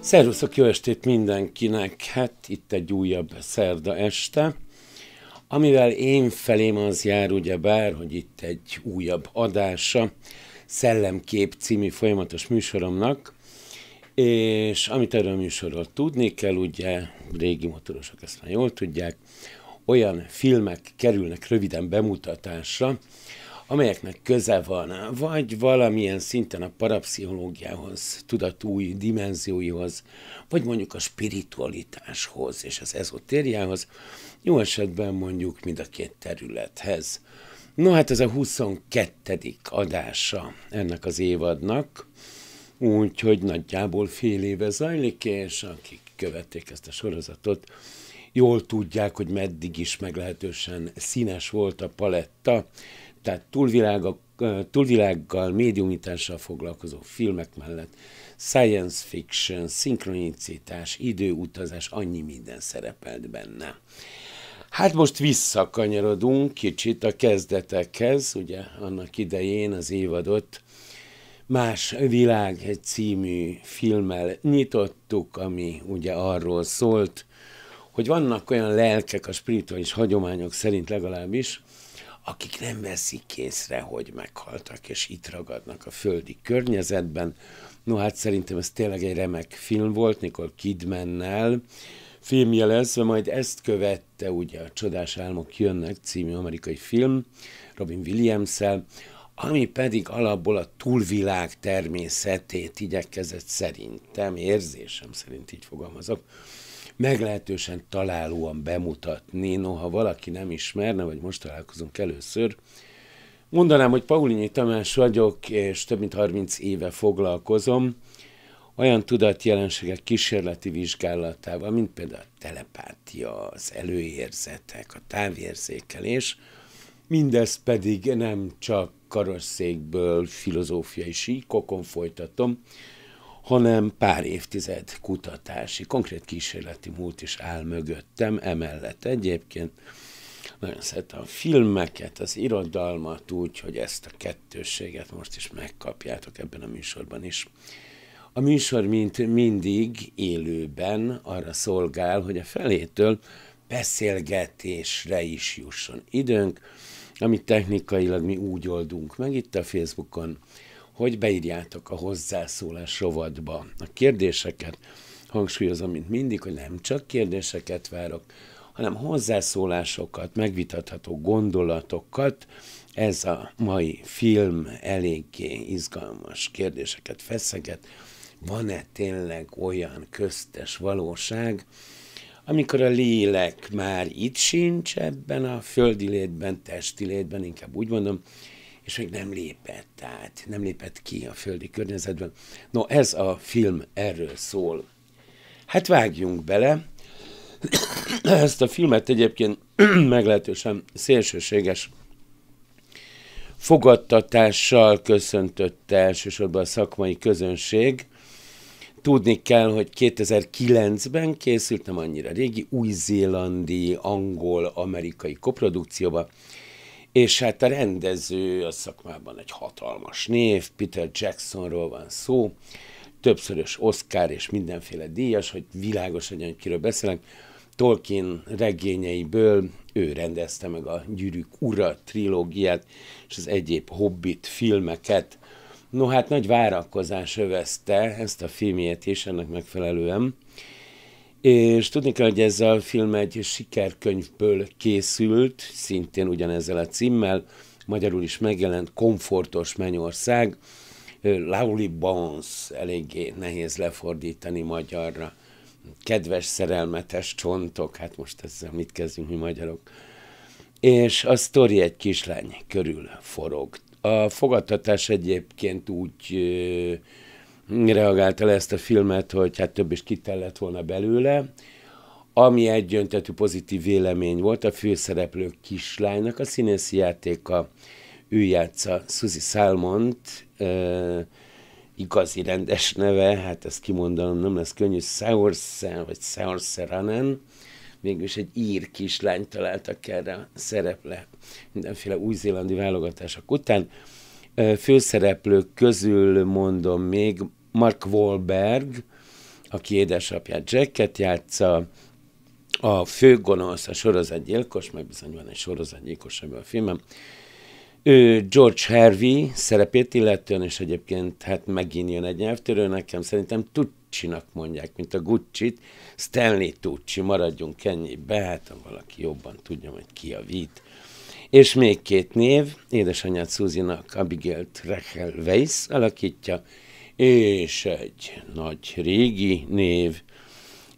Szervuszok, jó estét mindenkinek! Hát itt egy újabb szerda este, amivel én felém az jár ugye bár, hogy itt egy újabb adása Szellemkép című folyamatos műsoromnak, és amit erről a műsorról tudni kell, ugye régi motorosok ezt már jól tudják, olyan filmek kerülnek röviden bemutatásra, amelyeknek köze van, vagy valamilyen szinten a parapszichológiához, tudatúj dimenzióihoz, vagy mondjuk a spiritualitáshoz és az ezotériához, jó esetben mondjuk mind a két területhez. No hát ez a 22. adása ennek az évadnak, Úgyhogy nagyjából fél éve zajlik, és akik követték ezt a sorozatot, jól tudják, hogy meddig is meglehetősen színes volt a paletta, tehát túlvilága, túlvilággal, médiumitással foglalkozó filmek mellett science fiction, szinkronicitás, időutazás, annyi minden szerepelt benne. Hát most visszakanyarodunk kicsit a kezdetekhez, ugye annak idején az évadot Más világ című filmmel nyitottuk, ami ugye arról szólt, hogy vannak olyan lelkek a spirituális hagyományok szerint legalábbis, akik nem veszik észre, hogy meghaltak, és itt ragadnak a földi környezetben. No hát szerintem ez tényleg egy remek film volt, Nicole Kidmannel filmjelezve, majd ezt követte ugye a Csodás Álmok Jönnek című amerikai film, Robin williams -el ami pedig alapból a túlvilág természetét igyekezett szerintem, érzésem szerint így fogalmazok, meglehetősen találóan bemutatni. Noha valaki nem ismerne, vagy most találkozunk először, mondanám, hogy Paulinyi Tamás vagyok, és több mint 30 éve foglalkozom olyan tudatjelenségek kísérleti vizsgálatával, mint például a telepátia, az előérzetek, a távérzékelés, mindez pedig nem csak karosszékből, filozófiai síkokon folytatom, hanem pár évtized kutatási, konkrét kísérleti múlt is áll mögöttem, emellett egyébként. Nagyon szeretem a filmeket, az irodalmat, úgy, hogy ezt a kettősséget most is megkapjátok ebben a műsorban is. A műsor, mint mindig élőben arra szolgál, hogy a felétől beszélgetésre is jusson időnk, amit technikailag mi úgy oldunk meg itt a Facebookon, hogy beírjátok a hozzászólás rovatba a kérdéseket. Hangsúlyozom, mint mindig, hogy nem csak kérdéseket várok, hanem hozzászólásokat, megvitatható gondolatokat. Ez a mai film eléggé izgalmas kérdéseket feszeget. Van-e tényleg olyan köztes valóság, amikor a lélek már itt sincs ebben a földi létben, testi létben, inkább úgy mondom, és még nem lépett át, nem lépett ki a földi környezetben. No, ez a film erről szól. Hát vágjunk bele. Ezt a filmet egyébként meglehetősen szélsőséges fogadtatással köszöntötte elsősorban a szakmai közönség, Tudni kell, hogy 2009-ben készültem annyira régi, új-zélandi, angol, amerikai koprodukcióba, és hát a rendező a szakmában egy hatalmas név, Peter Jacksonról van szó, többszörös Oscar és mindenféle díjas, hogy világos legyen, hogy kiről beszélek. Tolkien regényeiből ő rendezte meg a Gyűrűk Ura trilógiát és az egyéb Hobbit filmeket. No hát nagy várakozás övezte ezt a filmjét is, ennek megfelelően. És tudni kell, hogy ez a film egy sikerkönyvből készült, szintén ugyanezzel a címmel, magyarul is megjelent Komfortos Mennyország, Lauli Bons, eléggé nehéz lefordítani magyarra. Kedves szerelmetes csontok, hát most ezzel mit kezdünk mi magyarok. És a sztori egy kislány körül forog, a fogadtatás egyébként úgy reagálta le ezt a filmet, hogy hát több is kitellett volna belőle, ami egyöntetű pozitív vélemény volt, a főszereplő kislánynak a színészi játéka, ő játsza Suzy Salmont, e, igazi rendes neve, hát ezt kimondanom nem lesz könnyű, Saurse, vagy Saurse Ranen, mégis egy ír kislányt találtak erre a szereple. mindenféle új-zélandi válogatások után. Főszereplők közül mondom még Mark Wahlberg, aki édesapját Jacket játsza, a főgonosz, a sorozatgyilkos, meg bizony van egy sorozatgyilkos ebben a filmben, ő George Harvey szerepét illetően, és egyébként hát megint jön egy nyelvtörő, nekem szerintem Tucsinak mondják, mint a Gucci-t, Stanley Tucci, maradjunk ennyibe, hát ha valaki jobban tudja, hogy ki a vít. És még két név, édesanyját Suzinak Abigail Rachel Weiss alakítja, és egy nagy régi név,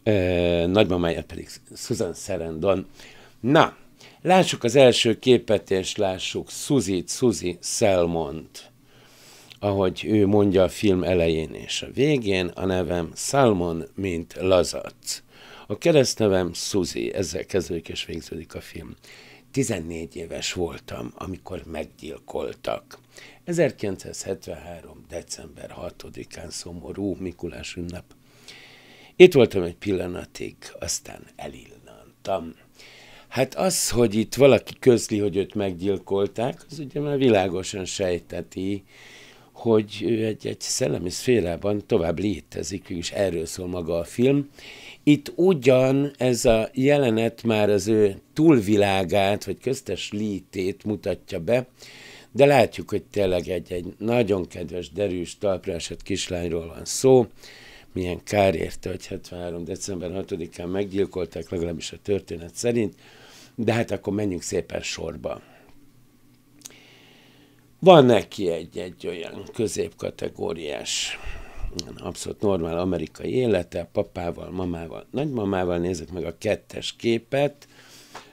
eh, nagymamája pedig Susan Sarandon. Na, lássuk az első képet, és lássuk Suzit, Suzi Szelmont ahogy ő mondja a film elején és a végén, a nevem Salmon, mint lazac. A keresztnevem Suzi, ezzel kezdődik és végződik a film. 14 éves voltam, amikor meggyilkoltak. 1973. december 6-án szomorú Mikulás ünnep. Itt voltam egy pillanatig, aztán elillantam. Hát az, hogy itt valaki közli, hogy őt meggyilkolták, az ugye már világosan sejteti, hogy egy, egy szellemi szférában tovább létezik, és erről szól maga a film. Itt ugyan ez a jelenet már az ő túlvilágát, vagy köztes lítét mutatja be, de látjuk, hogy tényleg egy, egy nagyon kedves, derűs, talpra esett kislányról van szó, milyen kár érte, hogy 73. december 6-án meggyilkolták, legalábbis a történet szerint, de hát akkor menjünk szépen sorba. Van neki egy-egy olyan középkategóriás, abszolút normál amerikai élete, papával, mamával, nagymamával, nézzük meg a kettes képet.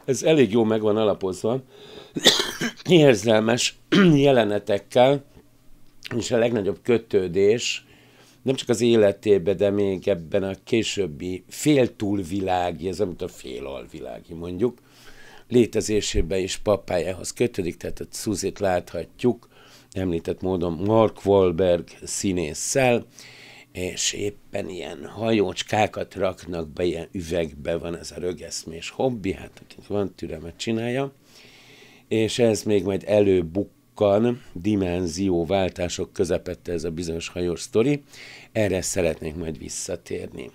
Ez elég jó megvan alapozva, érzelmes jelenetekkel, és a legnagyobb kötődés, nem csak az életébe, de még ebben a későbbi féltúlvilági, ez amit a félalvilági mondjuk, létezésében is papájához kötődik, tehát a Szuzit láthatjuk, említett módon Mark Wahlberg színésszel, és éppen ilyen hajócskákat raknak be, ilyen üvegbe van ez a rögeszmés hobbi, hát akik van türelmet csinálja, és ez még majd előbukkan, dimenzióváltások közepette ez a bizonyos hajós sztori, erre szeretnék majd visszatérni.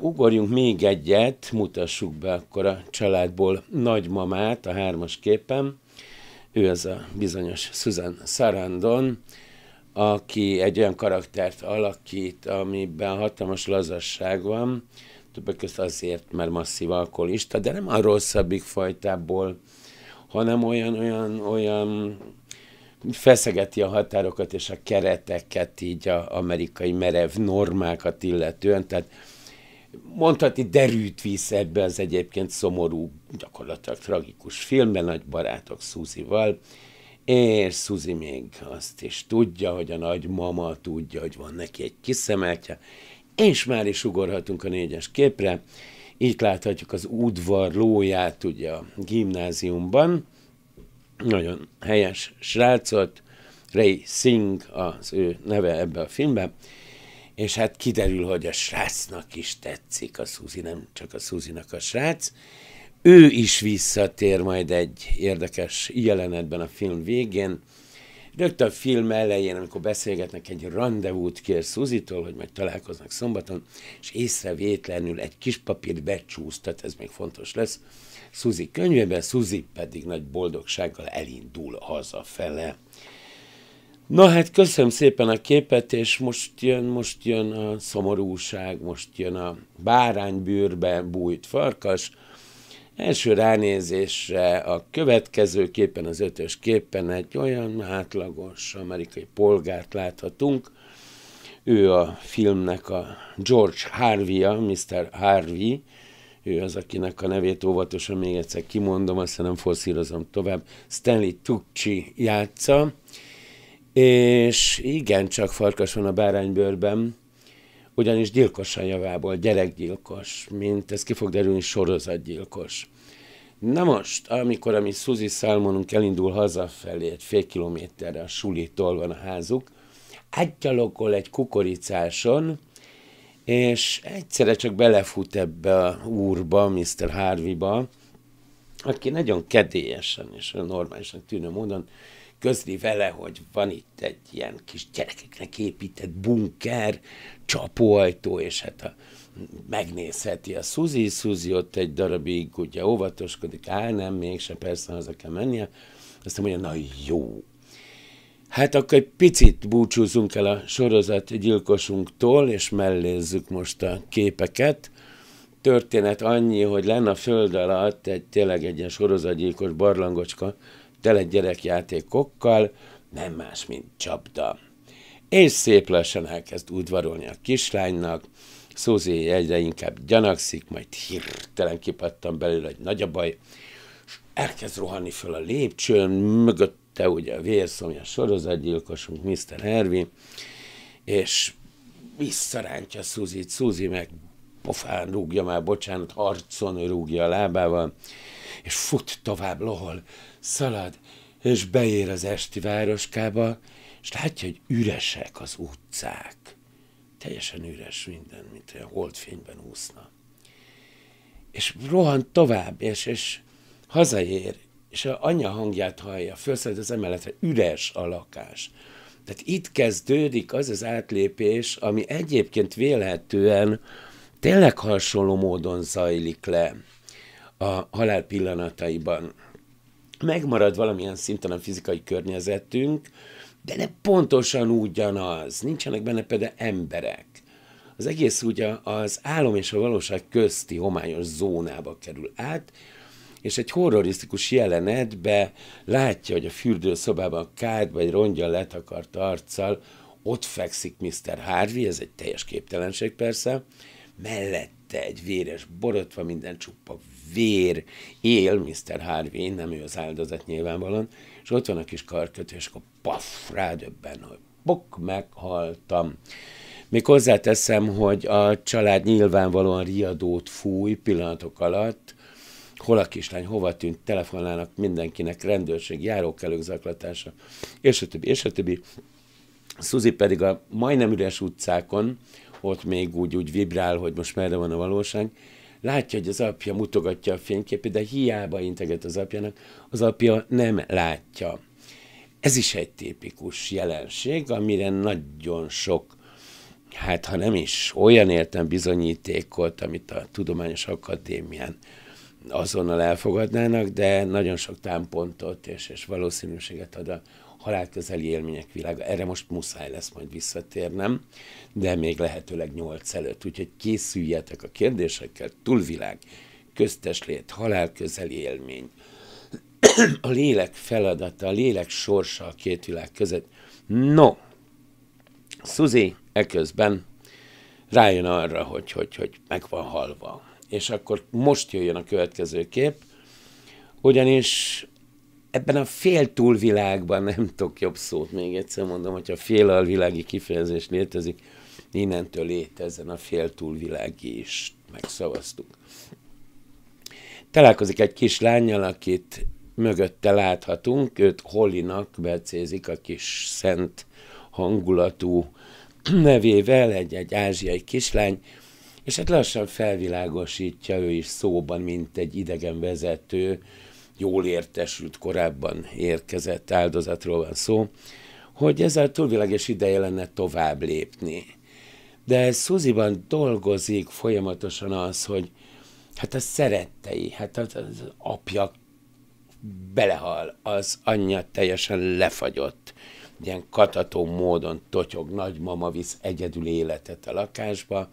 Ugorjunk még egyet, mutassuk be akkor a családból nagymamát a hármas képen. Ő az a bizonyos Susan Sarandon, aki egy olyan karaktert alakít, amiben hatalmas lazasság van, többek között azért, mert masszív alkoholista, de nem a rosszabbik fajtából, hanem olyan, olyan, olyan feszegeti a határokat és a kereteket így a amerikai merev normákat illetően, tehát mondhatni derült visz ebbe az egyébként szomorú, gyakorlatilag tragikus filmbe, nagy barátok Szuzival, és Szuzi még azt is tudja, hogy a nagy mama tudja, hogy van neki egy kis szemeltje, és már is ugorhatunk a négyes képre, itt láthatjuk az udvar lóját ugye a gimnáziumban, nagyon helyes srácot, Ray Singh az ő neve ebbe a filmben, és hát kiderül, hogy a srácnak is tetszik a Suzi, nem csak a Suzinak a srác. Ő is visszatér majd egy érdekes jelenetben a film végén. Rögtön a film elején, amikor beszélgetnek, egy rendezvút kér Szuzitól, hogy majd találkoznak szombaton, és észrevétlenül egy kis papírt becsúsztat, ez még fontos lesz, Szuzi könyvében, Szuzi pedig nagy boldogsággal elindul hazafele. Na hát köszönöm szépen a képet, és most jön, most jön a szomorúság, most jön a báránybűrbe bújt farkas. Első ránézésre a következő képen, az ötös képen egy olyan átlagos amerikai polgárt láthatunk. Ő a filmnek a George Harvey-a, Mr. Harvey, ő az, akinek a nevét óvatosan még egyszer kimondom, aztán nem forszírozom tovább, Stanley Tucci játsza, és igen, csak farkas van a báránybőrben, ugyanis gyilkos a javából, gyerekgyilkos, mint ez ki fog derülni, sorozatgyilkos. Na most, amikor a mi Suzy Salmonunk elindul hazafelé, egy fél kilométerre a sulitól van a házuk, átgyalogol egy kukoricáson, és egyszerre csak belefut ebbe a úrba, Mr. Harvey-ba, aki nagyon kedélyesen és normálisan tűnő módon közli vele, hogy van itt egy ilyen kis gyerekeknek épített bunker, csapóajtó, és hát a, megnézheti a Suzi, Suzi ott egy darabig ugye óvatoskodik, á nem, mégse persze haza kell mennie, azt mondja, na jó. Hát akkor egy picit búcsúzunk el a sorozat gyilkosunktól, és mellézzük most a képeket. Történet annyi, hogy lenne a föld alatt egy tényleg egy ilyen sorozatgyilkos barlangocska, tele gyerekjátékokkal, nem más, mint csapda. És szép lassan elkezd udvarolni a kislánynak, Szózi egyre inkább gyanakszik, majd hirtelen kipattam belőle, hogy nagy a baj, és elkezd rohanni föl a lépcsőn, mögötte ugye a vérszomjas sorozatgyilkosunk, Mr. Hervey, és visszarántja Szuzit, Szuzi meg pofán rúgja már, bocsánat, arcon rúgja a lábával, és fut tovább, lohol, szalad, és beér az esti városkába, és látja, hogy üresek az utcák. Teljesen üres minden, mint olyan holdfényben úszna. És rohan tovább, és, és hazaér, és a anya hangját hallja, felszállít az emeletre, üres a lakás. Tehát itt kezdődik az az átlépés, ami egyébként vélhetően tényleg hasonló módon zajlik le a halál pillanataiban megmarad valamilyen szinten a fizikai környezetünk, de nem pontosan ugyanaz. Nincsenek benne például emberek. Az egész ugye az álom és a valóság közti homályos zónába kerül át, és egy horrorisztikus jelenetbe látja, hogy a fürdőszobában a vagy egy rongyal letakart arccal ott fekszik Mr. Harvey, ez egy teljes képtelenség persze, mellette egy véres borotva, minden csupa vér él Mr. Harvey, nem ő az áldozat nyilvánvalóan, és ott van a kis karkötő, és akkor paf, rádöbben, hogy bok, meghaltam. Még hozzáteszem, hogy a család nyilvánvalóan riadót fúj pillanatok alatt, hol a kislány, hova tűnt, telefonálnak mindenkinek, rendőrség, járókelők zaklatása, és a többi, és a többi. Suzi pedig a majdnem üres utcákon, ott még úgy, úgy vibrál, hogy most merre van a valóság, látja, hogy az apja mutogatja a fényképét, de hiába integet az apjának, az apja nem látja. Ez is egy tipikus jelenség, amire nagyon sok, hát ha nem is olyan értem bizonyítékot, amit a Tudományos Akadémián azonnal elfogadnának, de nagyon sok támpontot és, és valószínűséget ad a, halálközeli élmények világa. Erre most muszáj lesz majd visszatérnem, de még lehetőleg nyolc előtt. Úgyhogy készüljetek a kérdésekkel, túlvilág, közteslét, halálközeli élmény, a lélek feladata, a lélek sorsa a két világ között. No, Suzi eközben rájön arra, hogy, hogy, hogy meg van halva. És akkor most jöjjön a következő kép, ugyanis ebben a fél túlvilágban, nem tudok jobb szót még egyszer mondom, hogyha fél alvilági kifejezés létezik, innentől létezzen a fél túlvilági is. Megszavaztuk. Találkozik egy kis lányjal, akit mögötte láthatunk, őt Holinak becézik a kis szent hangulatú nevével, egy, egy ázsiai kislány, és hát lassan felvilágosítja ő is szóban, mint egy idegen vezető, jól értesült, korábban érkezett áldozatról van szó, hogy ezzel túlvilágos ideje lenne tovább lépni. De Szuziban dolgozik folyamatosan az, hogy hát a szerettei, hát az, az apja belehal, az anyja teljesen lefagyott, ilyen katató módon totyog, nagymama visz egyedül életet a lakásba,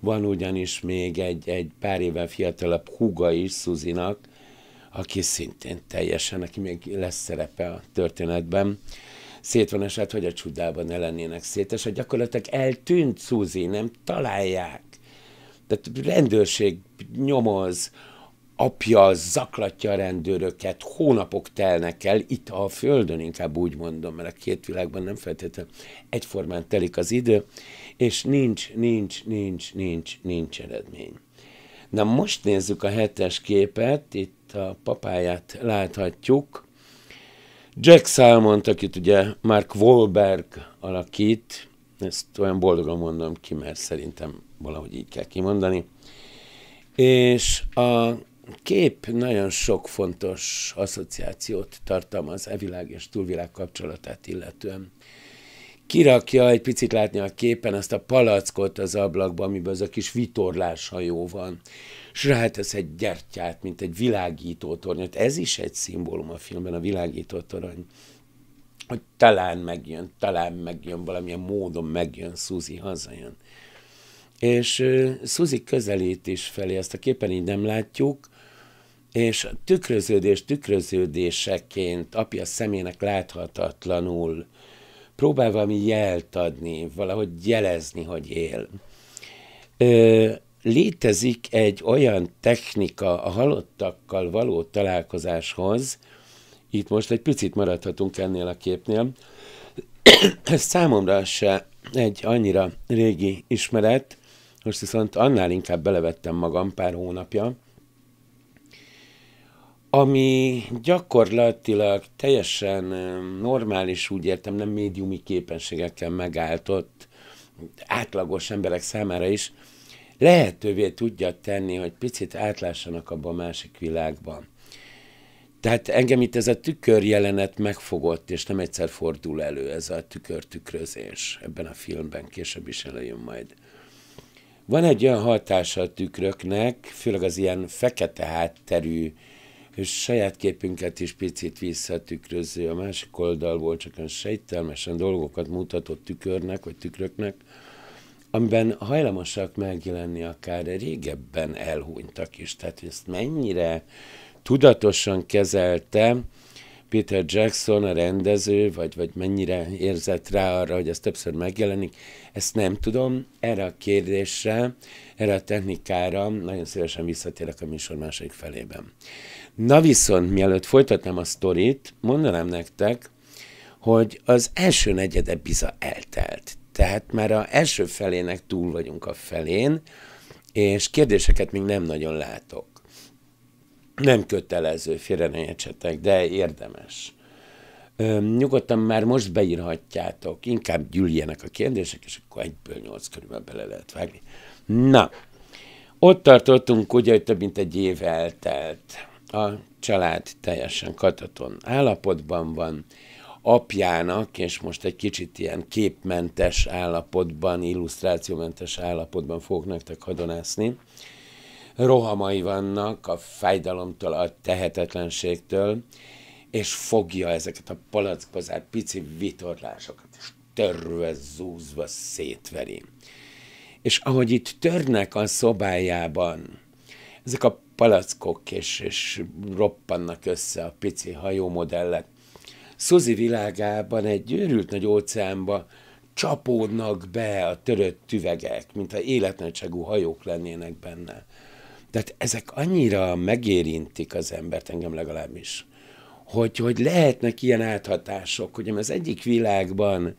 van ugyanis még egy, egy pár éven fiatalabb húga is Szuzinak, aki szintén teljesen, neki még lesz szerepe a történetben, szét van esett, hogy a csodában ne lennének szét, és a gyakorlatilag eltűnt szúzi, nem találják. Tehát rendőrség nyomoz, apja zaklatja a rendőröket, hónapok telnek el, itt a földön inkább úgy mondom, mert a két világban nem feltétlenül egyformán telik az idő, és nincs, nincs, nincs, nincs, nincs eredmény. Na most nézzük a hetes képet, itt itt a papáját láthatjuk. Jack Salmon, akit ugye Mark Wahlberg alakít, ezt olyan boldogan mondom ki, mert szerintem valahogy így kell kimondani. És a kép nagyon sok fontos asszociációt tartalmaz e világ és túlvilág kapcsolatát illetően. Kirakja egy picit látni a képen azt a palackot az ablakban, amiben az a kis vitorláshajó van és rátesz egy gyertyát, mint egy világító tornyot. Ez is egy szimbólum a filmben, a világító torony hogy talán megjön, talán megjön, valamilyen módon megjön, Suzi hazajön. És uh, Suzi közelít is felé, ezt a képen így nem látjuk, és a tükröződés tükröződéseként apja szemének láthatatlanul próbál valami jelt adni, valahogy jelezni, hogy él létezik egy olyan technika a halottakkal való találkozáshoz, itt most egy picit maradhatunk ennél a képnél, ez számomra se egy annyira régi ismeret, most viszont annál inkább belevettem magam pár hónapja, ami gyakorlatilag teljesen normális, úgy értem, nem médiumi képességekkel megáltott átlagos emberek számára is lehetővé tudja tenni, hogy picit átlássanak abban a másik világban. Tehát engem itt ez a tükör jelenet megfogott, és nem egyszer fordul elő ez a tükör tükrözés ebben a filmben, később is előjön majd. Van egy olyan hatása a tükröknek, főleg az ilyen fekete hátterű, és saját képünket is picit visszatükröző, a másik oldalból csak olyan sejtelmesen dolgokat mutatott tükörnek, vagy tükröknek, amiben hajlamosak megjelenni akár régebben elhúnytak is. Tehát ezt mennyire tudatosan kezelte Peter Jackson, a rendező, vagy, vagy mennyire érzett rá arra, hogy ez többször megjelenik, ezt nem tudom. Erre a kérdésre, erre a technikára nagyon szívesen visszatérek a műsor második felében. Na viszont, mielőtt folytatnám a sztorit, mondanám nektek, hogy az első negyede biza eltelt. Tehát már a első felének túl vagyunk a felén, és kérdéseket még nem nagyon látok. Nem kötelező, félre ne értsetek, de érdemes. Ö, nyugodtan már most beírhatjátok, inkább gyűljenek a kérdések, és akkor egyből nyolc körülbelül bele lehet vágni. Na, ott tartottunk, ugye, hogy több mint egy év eltelt. A család teljesen kataton állapotban van, apjának, és most egy kicsit ilyen képmentes állapotban, illusztrációmentes állapotban fogok nektek hadonászni, rohamai vannak a fájdalomtól, a tehetetlenségtől, és fogja ezeket a palackba zárt pici vitorlásokat, és törve, zúzva szétveri. És ahogy itt törnek a szobájában, ezek a palackok és, és roppannak össze a pici hajómodellek, szozi világában egy őrült nagy óceánba csapódnak be a törött üvegek, mintha életnagyságú hajók lennének benne. Tehát ezek annyira megérintik az embert, engem legalábbis, hogy, hogy lehetnek ilyen áthatások, hogy az egyik világban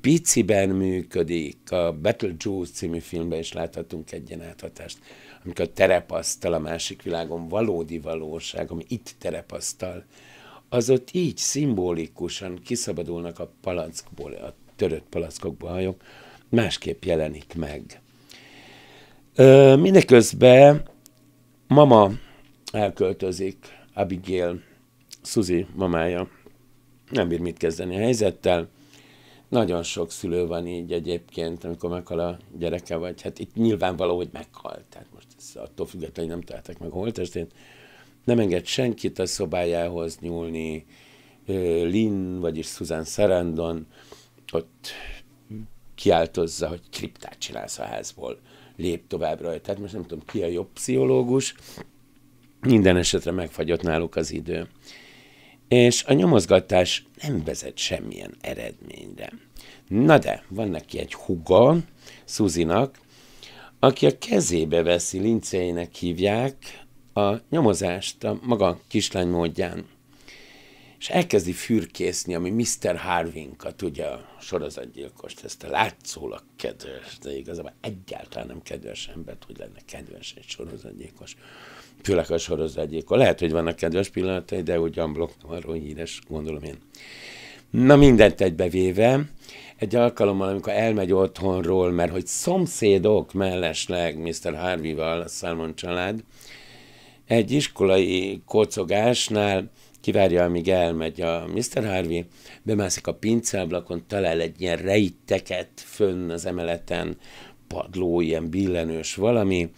piciben működik, a Beetlejuice című filmben is láthatunk egy ilyen áthatást, amikor terepasztal a másik világon valódi valóság, ami itt terepasztal, az ott így szimbolikusan kiszabadulnak a palackból, a törött palackokból hajok, másképp jelenik meg. mindeközben mama elköltözik, Abigail, Suzi mamája, nem bír mit kezdeni a helyzettel, nagyon sok szülő van így egyébként, amikor meghal a gyereke, vagy hát itt nyilvánvaló, hogy meghalt. Tehát most ez attól függetlenül nem találtak meg holtestét nem enged senkit a szobájához nyúlni. Lin, vagyis Susan Sarandon ott kiáltozza, hogy kriptát csinálsz a házból, lép tovább rajta. Tehát most nem tudom, ki a jobb pszichológus, minden esetre megfagyott náluk az idő. És a nyomozgatás nem vezet semmilyen eredményre. Na de, van neki egy huga, Szuzinak, aki a kezébe veszi, linceinek hívják, a nyomozást a maga kislány módján. És elkezdi fürkészni, ami Mr. Harvinka, tudja, a sorozatgyilkost, ezt a látszólag kedves, de igazából egyáltalán nem kedves ember, hogy lenne kedves egy sorozatgyilkos. Főleg a sorozatgyilkos. Lehet, hogy vannak kedves pillanatai, de ugyan blokk nem arról híres, gondolom én. Na mindent egybevéve, egy alkalommal, amikor elmegy otthonról, mert hogy szomszédok mellesleg Mr. Harvey-val, a Salmon család, egy iskolai kocogásnál kivárja, amíg elmegy a Mr. Harvey, bemászik a pincéablakon, talál egy ilyen rejteket fönn az emeleten, padló, ilyen billenős valami,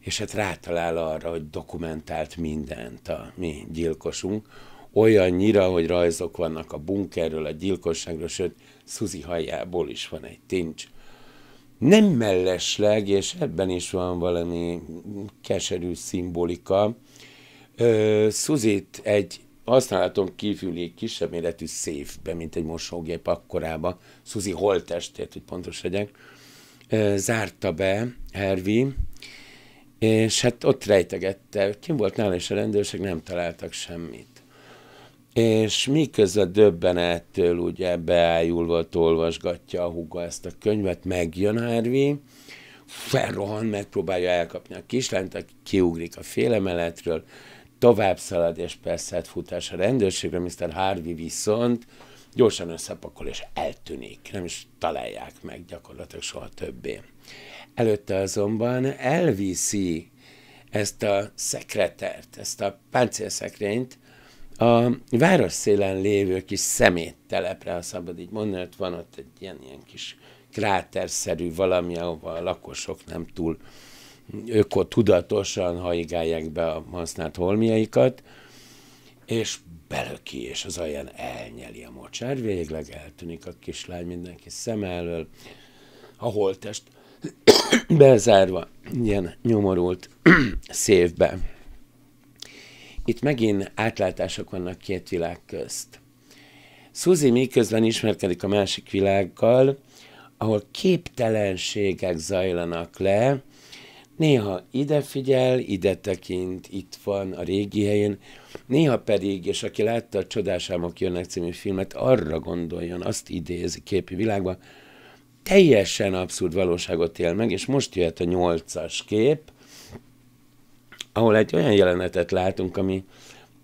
és hát rátalál arra, hogy dokumentált mindent a mi gyilkosunk, olyannyira, hogy rajzok vannak a bunkerről, a gyilkosságról, sőt, Szuzi hajából is van egy tincs nem mellesleg, és ebben is van valami keserű szimbolika, Szuzit egy használaton kívüli kisebb méretű széfbe, mint egy mosógép akkorába, Szuzi holttestét, hogy pontos legyek, zárta be Hervi, és hát ott rejtegette, kim volt nála és a rendőrség, nem találtak semmit. És miközben döbbenettől ugye beájulva olvasgatja a huga ezt a könyvet, megjön Árvi, felrohan, megpróbálja elkapni a kislányt, aki kiugrik a félemeletről, tovább szalad, és persze hát futás a rendőrségre, Mr. Harvey viszont gyorsan összepakol, és eltűnik, nem is találják meg gyakorlatilag soha többé. Előtte azonban elviszi ezt a szekretert, ezt a páncélszekrényt, a város szélen lévő kis szeméttelepre, ha szabad így mondani, ott van ott egy ilyen, ilyen kis kráterszerű valami, ahova a lakosok nem túl tudatosan haigálják be a használt holmiaikat, és belöki, és az olyan elnyeli a mocsár, végleg eltűnik a kislány mindenki szem elől, a holtest bezárva, ilyen nyomorult szévbe. Itt megint átlátások vannak két világ közt. Suzy miközben ismerkedik a másik világgal, ahol képtelenségek zajlanak le, néha ide figyel, ide tekint, itt van a régi helyén, néha pedig, és aki látta a Csodás jönnek című filmet, arra gondoljon, azt idézi képi világban teljesen abszurd valóságot él meg, és most jöhet a nyolcas kép, ahol egy olyan jelenetet látunk, ami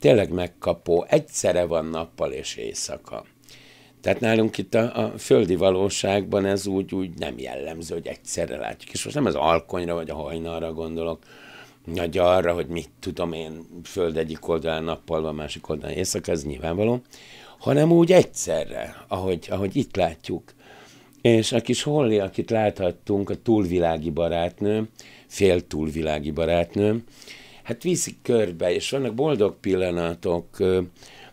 tényleg megkapó, egyszerre van nappal és éjszaka. Tehát nálunk itt a, a földi valóságban ez úgy, úgy nem jellemző, hogy egyszerre látjuk. És most nem az alkonyra vagy a hajnalra gondolok, nagy arra, hogy mit tudom én, föld egyik oldalán nappal van, másik oldalán éjszaka, ez nyilvánvaló, hanem úgy egyszerre, ahogy, ahogy itt látjuk. És a kis Holly, akit láthattunk, a túlvilági barátnő, fél túlvilági barátnő, hát viszik körbe, és vannak boldog pillanatok,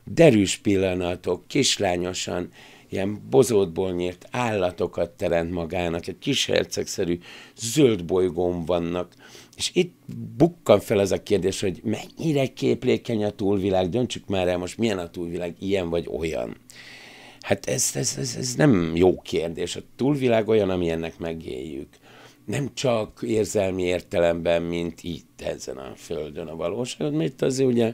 derűs pillanatok, kislányosan, ilyen bozótból nyílt állatokat teremt magának, egy kis hercegszerű zöld bolygón vannak, és itt bukkan fel az a kérdés, hogy mennyire képlékeny a túlvilág, döntsük már el most, milyen a túlvilág, ilyen vagy olyan. Hát ez, ez, ez, ez nem jó kérdés. A túlvilág olyan, amilyennek megéljük nem csak érzelmi értelemben, mint itt ezen a földön a valóságon, mert az ugye,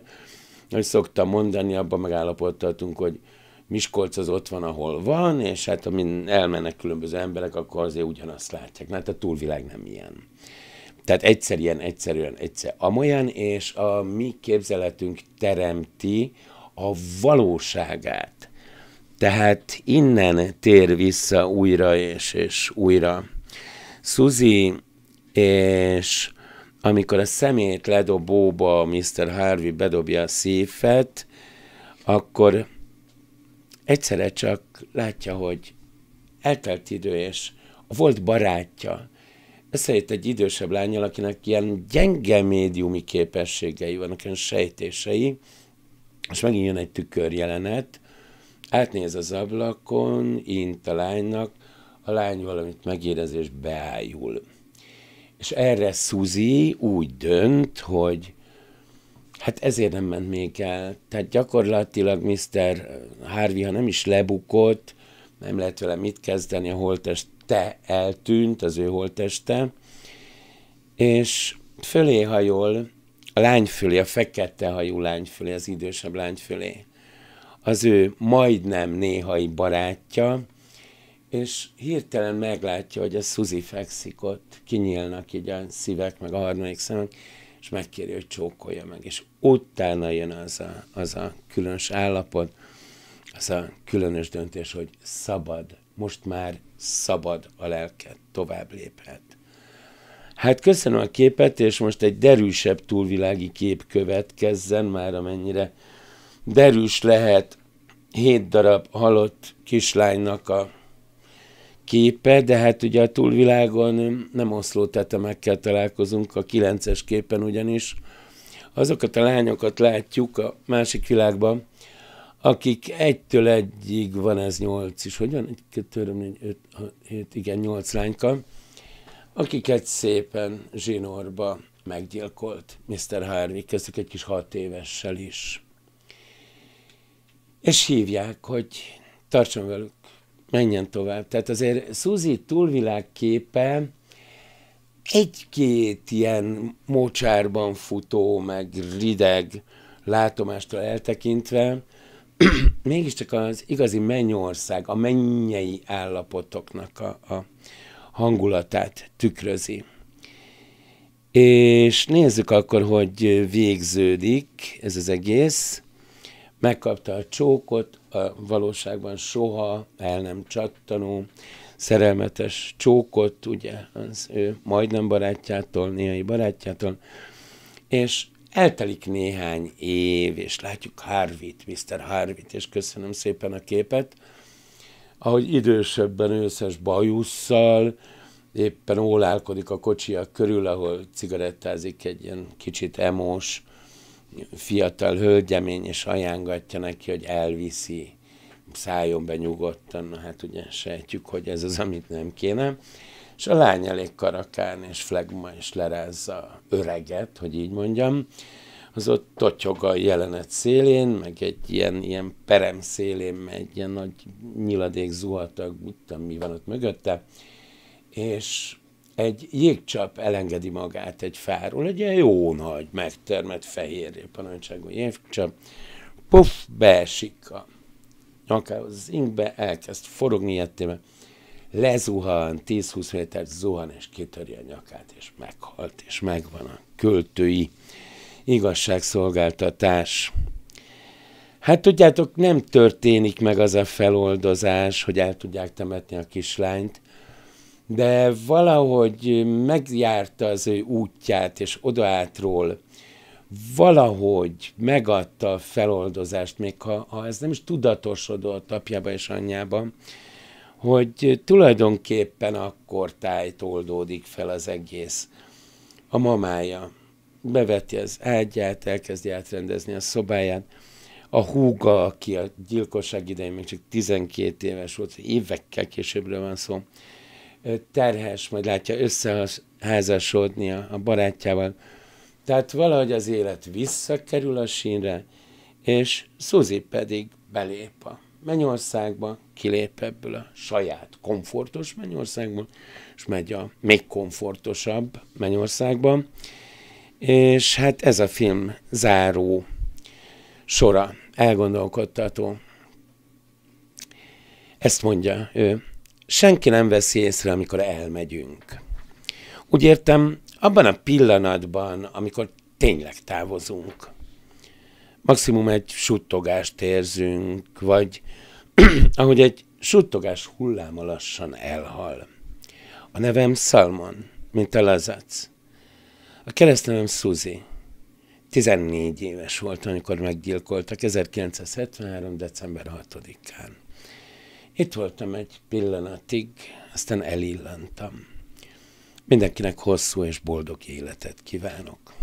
hogy szoktam mondani, abban megállapodtatunk, hogy Miskolc az ott van, ahol van, és hát amin elmennek különböző emberek, akkor azért ugyanazt látják. Na, hát a túlvilág nem ilyen. Tehát egyszer ilyen, egyszerűen, egyszer amolyan, és a mi képzeletünk teremti a valóságát. Tehát innen tér vissza újra és, és újra Suzy, és amikor a szemét ledobóba Mr. Harvey bedobja a szívet, akkor egyszerre csak látja, hogy eltelt idő, és volt barátja, összejött egy idősebb lányjal, akinek ilyen gyenge médiumi képességei vannak, ilyen sejtései, és megint jön egy tükörjelenet, átnéz az ablakon, int a lánynak, a lány valamit megérez és beájul. És erre Suzi úgy dönt, hogy hát ezért nem ment még el. Tehát gyakorlatilag Mr. Harvey, ha nem is lebukott, nem lehet vele mit kezdeni, a te eltűnt, az ő holteste, és fölé hajol, a lány fölé, a fekete hajú lány fölé, az idősebb lány fölé, az ő majdnem néhai barátja, és hirtelen meglátja, hogy a Suzi fekszik ott, kinyílnak így a szívek, meg a harmadik szemek, és megkéri, hogy csókolja meg, és utána jön az a, az a különös állapot, az a különös döntés, hogy szabad, most már szabad a lelked, tovább léphet. Hát köszönöm a képet, és most egy derűsebb túlvilági kép következzen, már amennyire derűs lehet hét darab halott kislánynak a képe, de hát ugye a túlvilágon nem oszló tetemekkel találkozunk a kilences képen ugyanis. Azokat a lányokat látjuk a másik világban, akik egytől egyig van ez nyolc is, hogy van? Egy, kettő, négy, öt, hét, igen, nyolc lányka, akiket szépen zsinórba meggyilkolt Mr. Harvey, kezdtük egy kis hat évessel is. És hívják, hogy tartson velük menjen tovább. Tehát azért Suzy túlvilágképe egy-két ilyen mocsárban futó, meg rideg látomástól eltekintve, mégiscsak az igazi mennyország, a mennyei állapotoknak a, a hangulatát tükrözi. És nézzük akkor, hogy végződik ez az egész megkapta a csókot, a valóságban soha el nem csattanó, szerelmetes csókot, ugye, az ő majdnem barátjától, néhai barátjától, és eltelik néhány év, és látjuk Harvit, Mr. Harvit, és köszönöm szépen a képet, ahogy idősebben őszes bajusszal, éppen ólálkodik a kocsia körül, ahol cigarettázik egy ilyen kicsit emós fiatal hölgyemény, és ajángatja neki, hogy elviszi, szálljon be nyugodtan, Na, hát ugye sejtjük, hogy ez az, amit nem kéne. És a lány elég karakán és flegma, és lerázza öreget, hogy így mondjam, az ott totyog a jelenet szélén, meg egy ilyen, ilyen perem szélén, meg egy ilyen nagy nyiladék zuhatag, mit mi van ott mögötte, és egy jégcsap elengedi magát egy fáról, egy ilyen jó nagy, megtermett fehér parancságú jégcsap, puff, beesik a nyakához, az inkbe elkezd forogni ilyettébe, lezuhan, 10-20 méter zuhan, és kitörje a nyakát, és meghalt, és megvan a költői igazságszolgáltatás. Hát tudjátok, nem történik meg az a feloldozás, hogy el tudják temetni a kislányt, de valahogy megjárta az ő útját, és odaátról valahogy megadta a feloldozást, még ha, ha ez nem is tudatosodott apjába és anyjába, hogy tulajdonképpen akkor tájt oldódik fel az egész. A mamája beveti az ágyát, elkezdi átrendezni a szobáját. A húga, aki a gyilkosság idején még csak 12 éves volt, évekkel későbbre van szó, terhes, majd látja összeházasodni a, a barátjával. Tehát valahogy az élet visszakerül a sínre, és Suzi pedig belép a Mennyországba, kilép ebből a saját komfortos Mennyországból, és megy a még komfortosabb Mennyországba. És hát ez a film záró sora, elgondolkodtató. Ezt mondja ő senki nem veszi észre, amikor elmegyünk. Úgy értem, abban a pillanatban, amikor tényleg távozunk, maximum egy suttogást érzünk, vagy ahogy egy suttogás hulláma lassan elhal. A nevem Salmon, mint a lazac. A keresztnevem Suzi. 14 éves volt, amikor meggyilkoltak 1973. december 6-án. Itt voltam egy pillanatig, aztán elillantam. Mindenkinek hosszú és boldog életet kívánok.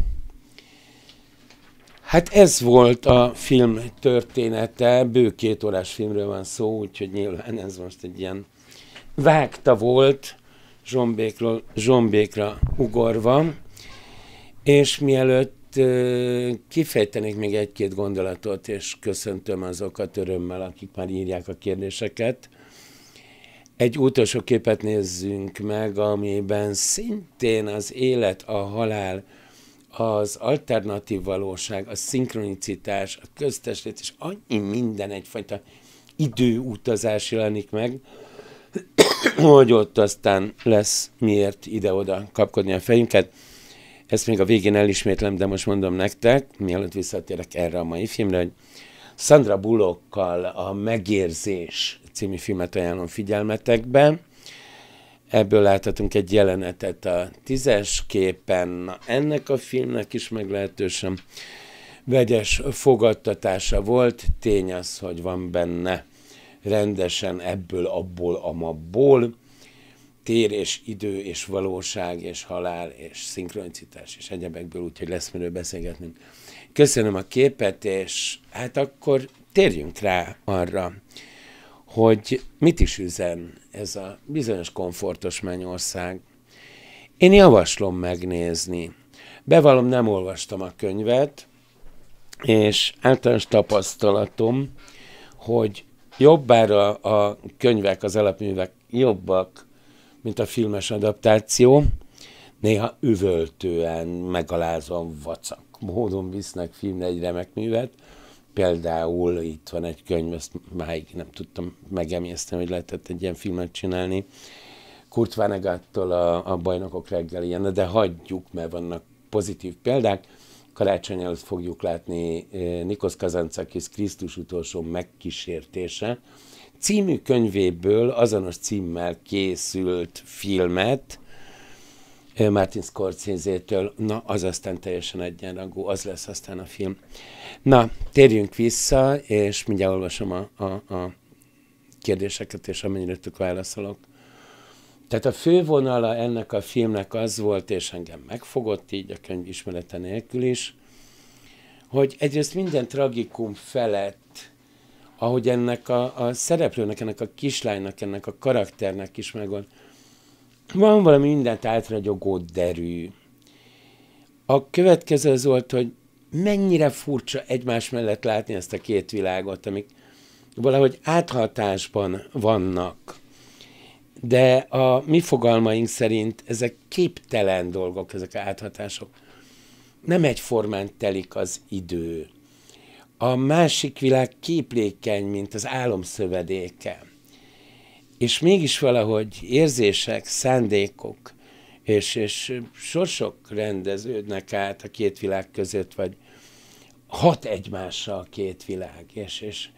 Hát ez volt a film története, bő két órás filmről van szó, úgyhogy nyilván ez most egy ilyen vágta volt, Zsombékra ugorva, és mielőtt itt kifejtenék még egy-két gondolatot, és köszöntöm azokat örömmel, akik már írják a kérdéseket. Egy utolsó képet nézzünk meg, amiben szintén az élet, a halál, az alternatív valóság, a szinkronicitás, a közteslét, és annyi minden egyfajta időutazás jelenik meg, hogy ott aztán lesz miért ide-oda kapkodni a fejünket. Ezt még a végén elismétlem, de most mondom nektek, mielőtt visszatérek erre a mai filmre, hogy Sandra Bullockkal a Megérzés című filmet ajánlom figyelmetekbe. Ebből láthatunk egy jelenetet a tízes képen. Na, ennek a filmnek is meglehetősen vegyes fogadtatása volt. Tény az, hogy van benne rendesen ebből, abból, amabból tér és idő és valóság és halál és szinkronicitás és egyebekből, úgyhogy lesz menő beszélgetnünk. Köszönöm a képet, és hát akkor térjünk rá arra, hogy mit is üzen ez a bizonyos komfortos mennyország. Én javaslom megnézni. Bevallom, nem olvastam a könyvet, és általános tapasztalatom, hogy jobbára a könyvek, az alapművek jobbak mint a filmes adaptáció. Néha üvöltően, megalázom, vacak módon visznek filmre egy remek művet. Például itt van egy könyv, ezt máig nem tudtam megemészteni, hogy lehetett egy ilyen filmet csinálni. Kurt Vanegattól a, a bajnokok ilyen, de hagyjuk, mert vannak pozitív példák. Karácsony előtt fogjuk látni eh, Nikos Kazancakis Krisztus utolsó megkísértése, című könyvéből azonos címmel készült filmet, Martin Scorsese-től, na az aztán teljesen egyenrangú, az lesz aztán a film. Na, térjünk vissza, és mindjárt olvasom a, a, a kérdéseket, és amennyire tudok válaszolok. Tehát a fővonala ennek a filmnek az volt, és engem megfogott így a könyv ismerete nélkül is, hogy egyrészt minden tragikum felett ahogy ennek a, a szereplőnek, ennek a kislánynak, ennek a karakternek is megvan. Van valami mindent átragyogó derű. A következő az volt, hogy mennyire furcsa egymás mellett látni ezt a két világot, amik valahogy áthatásban vannak. De a mi fogalmaink szerint ezek képtelen dolgok, ezek a áthatások. Nem egyformán telik az idő a másik világ képlékeny, mint az álomszövedéke. És mégis valahogy érzések, szándékok és, és sorsok rendeződnek át a két világ között, vagy hat egymásra a két világ. És, és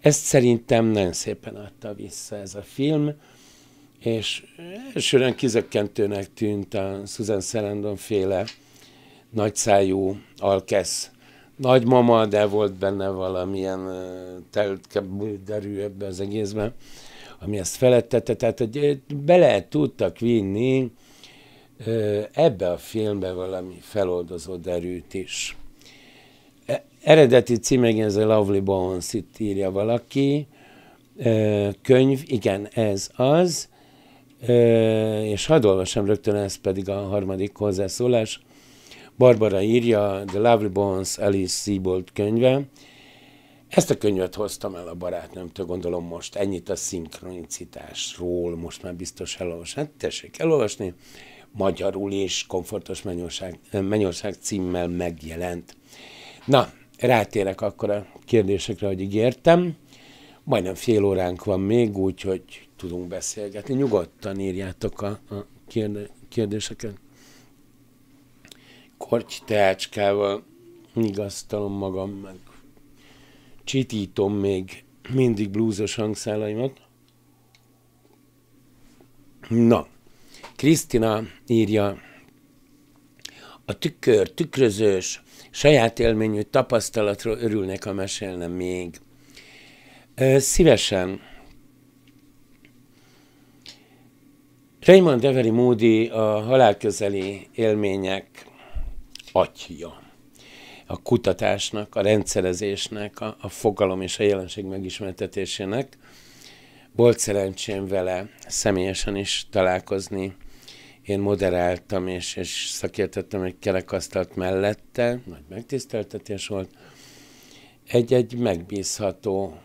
ezt szerintem nagyon szépen adta vissza ez a film, és elsőren kizökkentőnek tűnt a Susan Sarandon féle nagyszájú alkesz nagymama, de volt benne valamilyen derű ebbe az egészben, ami ezt felettette, tehát hogy bele tudtak vinni ebbe a filmbe valami feloldozó derűt is. E, eredeti igen ez a Lovely Bones, itt írja valaki, könyv, igen, ez az, és hadd olvasom rögtön, ez pedig a harmadik hozzászólás, Barbara írja, The Lovely Bones, Alice Siebold könyve. Ezt a könyvet hoztam el a barátnőmtől, gondolom most ennyit a szinkronicitásról, most már biztos elolvasni. Hát tessék elolvasni, magyarul és komfortos mennyország, mennyország címmel megjelent. Na, rátérek akkor a kérdésekre, hogy ígértem. Majdnem fél óránk van még, úgyhogy tudunk beszélgetni. Nyugodtan írjátok a, a kérdéseket korty teácskával igaztalom magam, meg csitítom még mindig blúzos hangszálaimat. Na, Krisztina írja, a tükör, tükrözős, saját élményű tapasztalatról örülnek, a mesélne még. Szívesen. Raymond Deveri Moody a halálközeli élmények atya. a kutatásnak, a rendszerezésnek, a, a fogalom és a jelenség megismertetésének. Volt szerencsém vele személyesen is találkozni. Én moderáltam és, és szakértettem egy kerekasztalt mellette, nagy megtiszteltetés volt. Egy-egy megbízható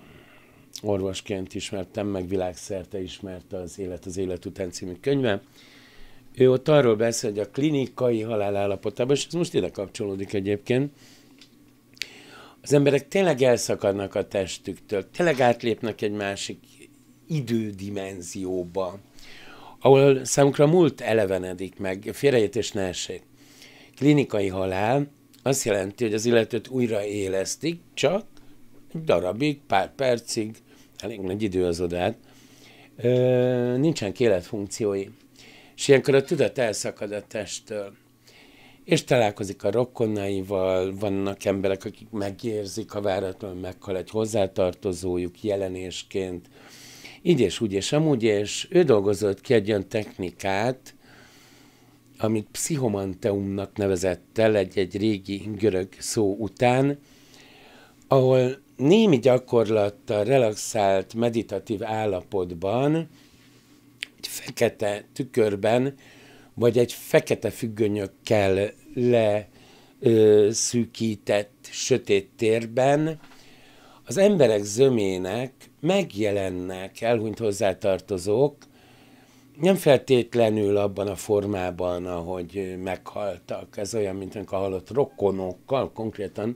orvosként ismertem, meg világszerte ismerte az Élet az élet után című könyve ő ott arról beszél, hogy a klinikai halál állapotában, és ez most ide kapcsolódik egyébként, az emberek tényleg elszakadnak a testüktől, tényleg átlépnek egy másik idődimenzióba, ahol számukra a múlt elevenedik meg, félreértés ne essék. Klinikai halál azt jelenti, hogy az illetőt újra élesztik, csak egy darabig, pár percig, elég nagy idő az odát, nincsen életfunkciói. funkciói és ilyenkor a tudat elszakad a testtől. És találkozik a rokonnaival, vannak emberek, akik megérzik, a váratlan meghal egy hozzátartozójuk jelenésként. Így és úgy és amúgy, és ő dolgozott ki egy olyan technikát, amit pszichomanteumnak nevezett el egy-egy régi görög szó után, ahol némi gyakorlattal relaxált meditatív állapotban egy fekete tükörben, vagy egy fekete függönyökkel leszűkített sötét térben, az emberek zömének megjelennek elhunyt hozzátartozók, nem feltétlenül abban a formában, ahogy meghaltak. Ez olyan, mint amikor a halott rokonokkal konkrétan.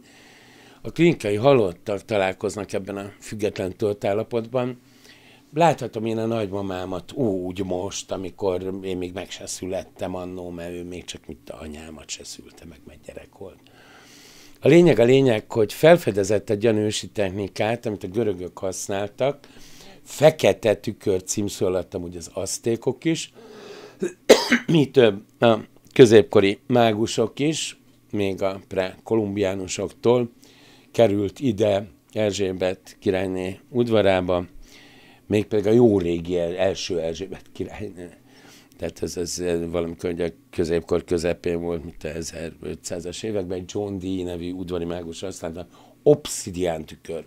A klinikai halottak találkoznak ebben a független töltállapotban, láthatom én a nagymamámat úgy most, amikor én még meg se születtem annó, mert ő még csak mint a anyámat se szülte, meg meg gyerek volt. A lényeg a lényeg, hogy felfedezett egy olyan ősi technikát, amit a görögök használtak, fekete tükör címszó alatt amúgy az asztékok is, mi több a középkori mágusok is, még a pre-kolumbiánusoktól került ide Erzsébet királyné udvarába, mégpedig a jó régi első Erzsébet hát királynő. Tehát ez, ez valamikor ugye középkor közepén volt, mint a 1500 as években, John Dee nevű udvari mágus használta, obszidián tükör,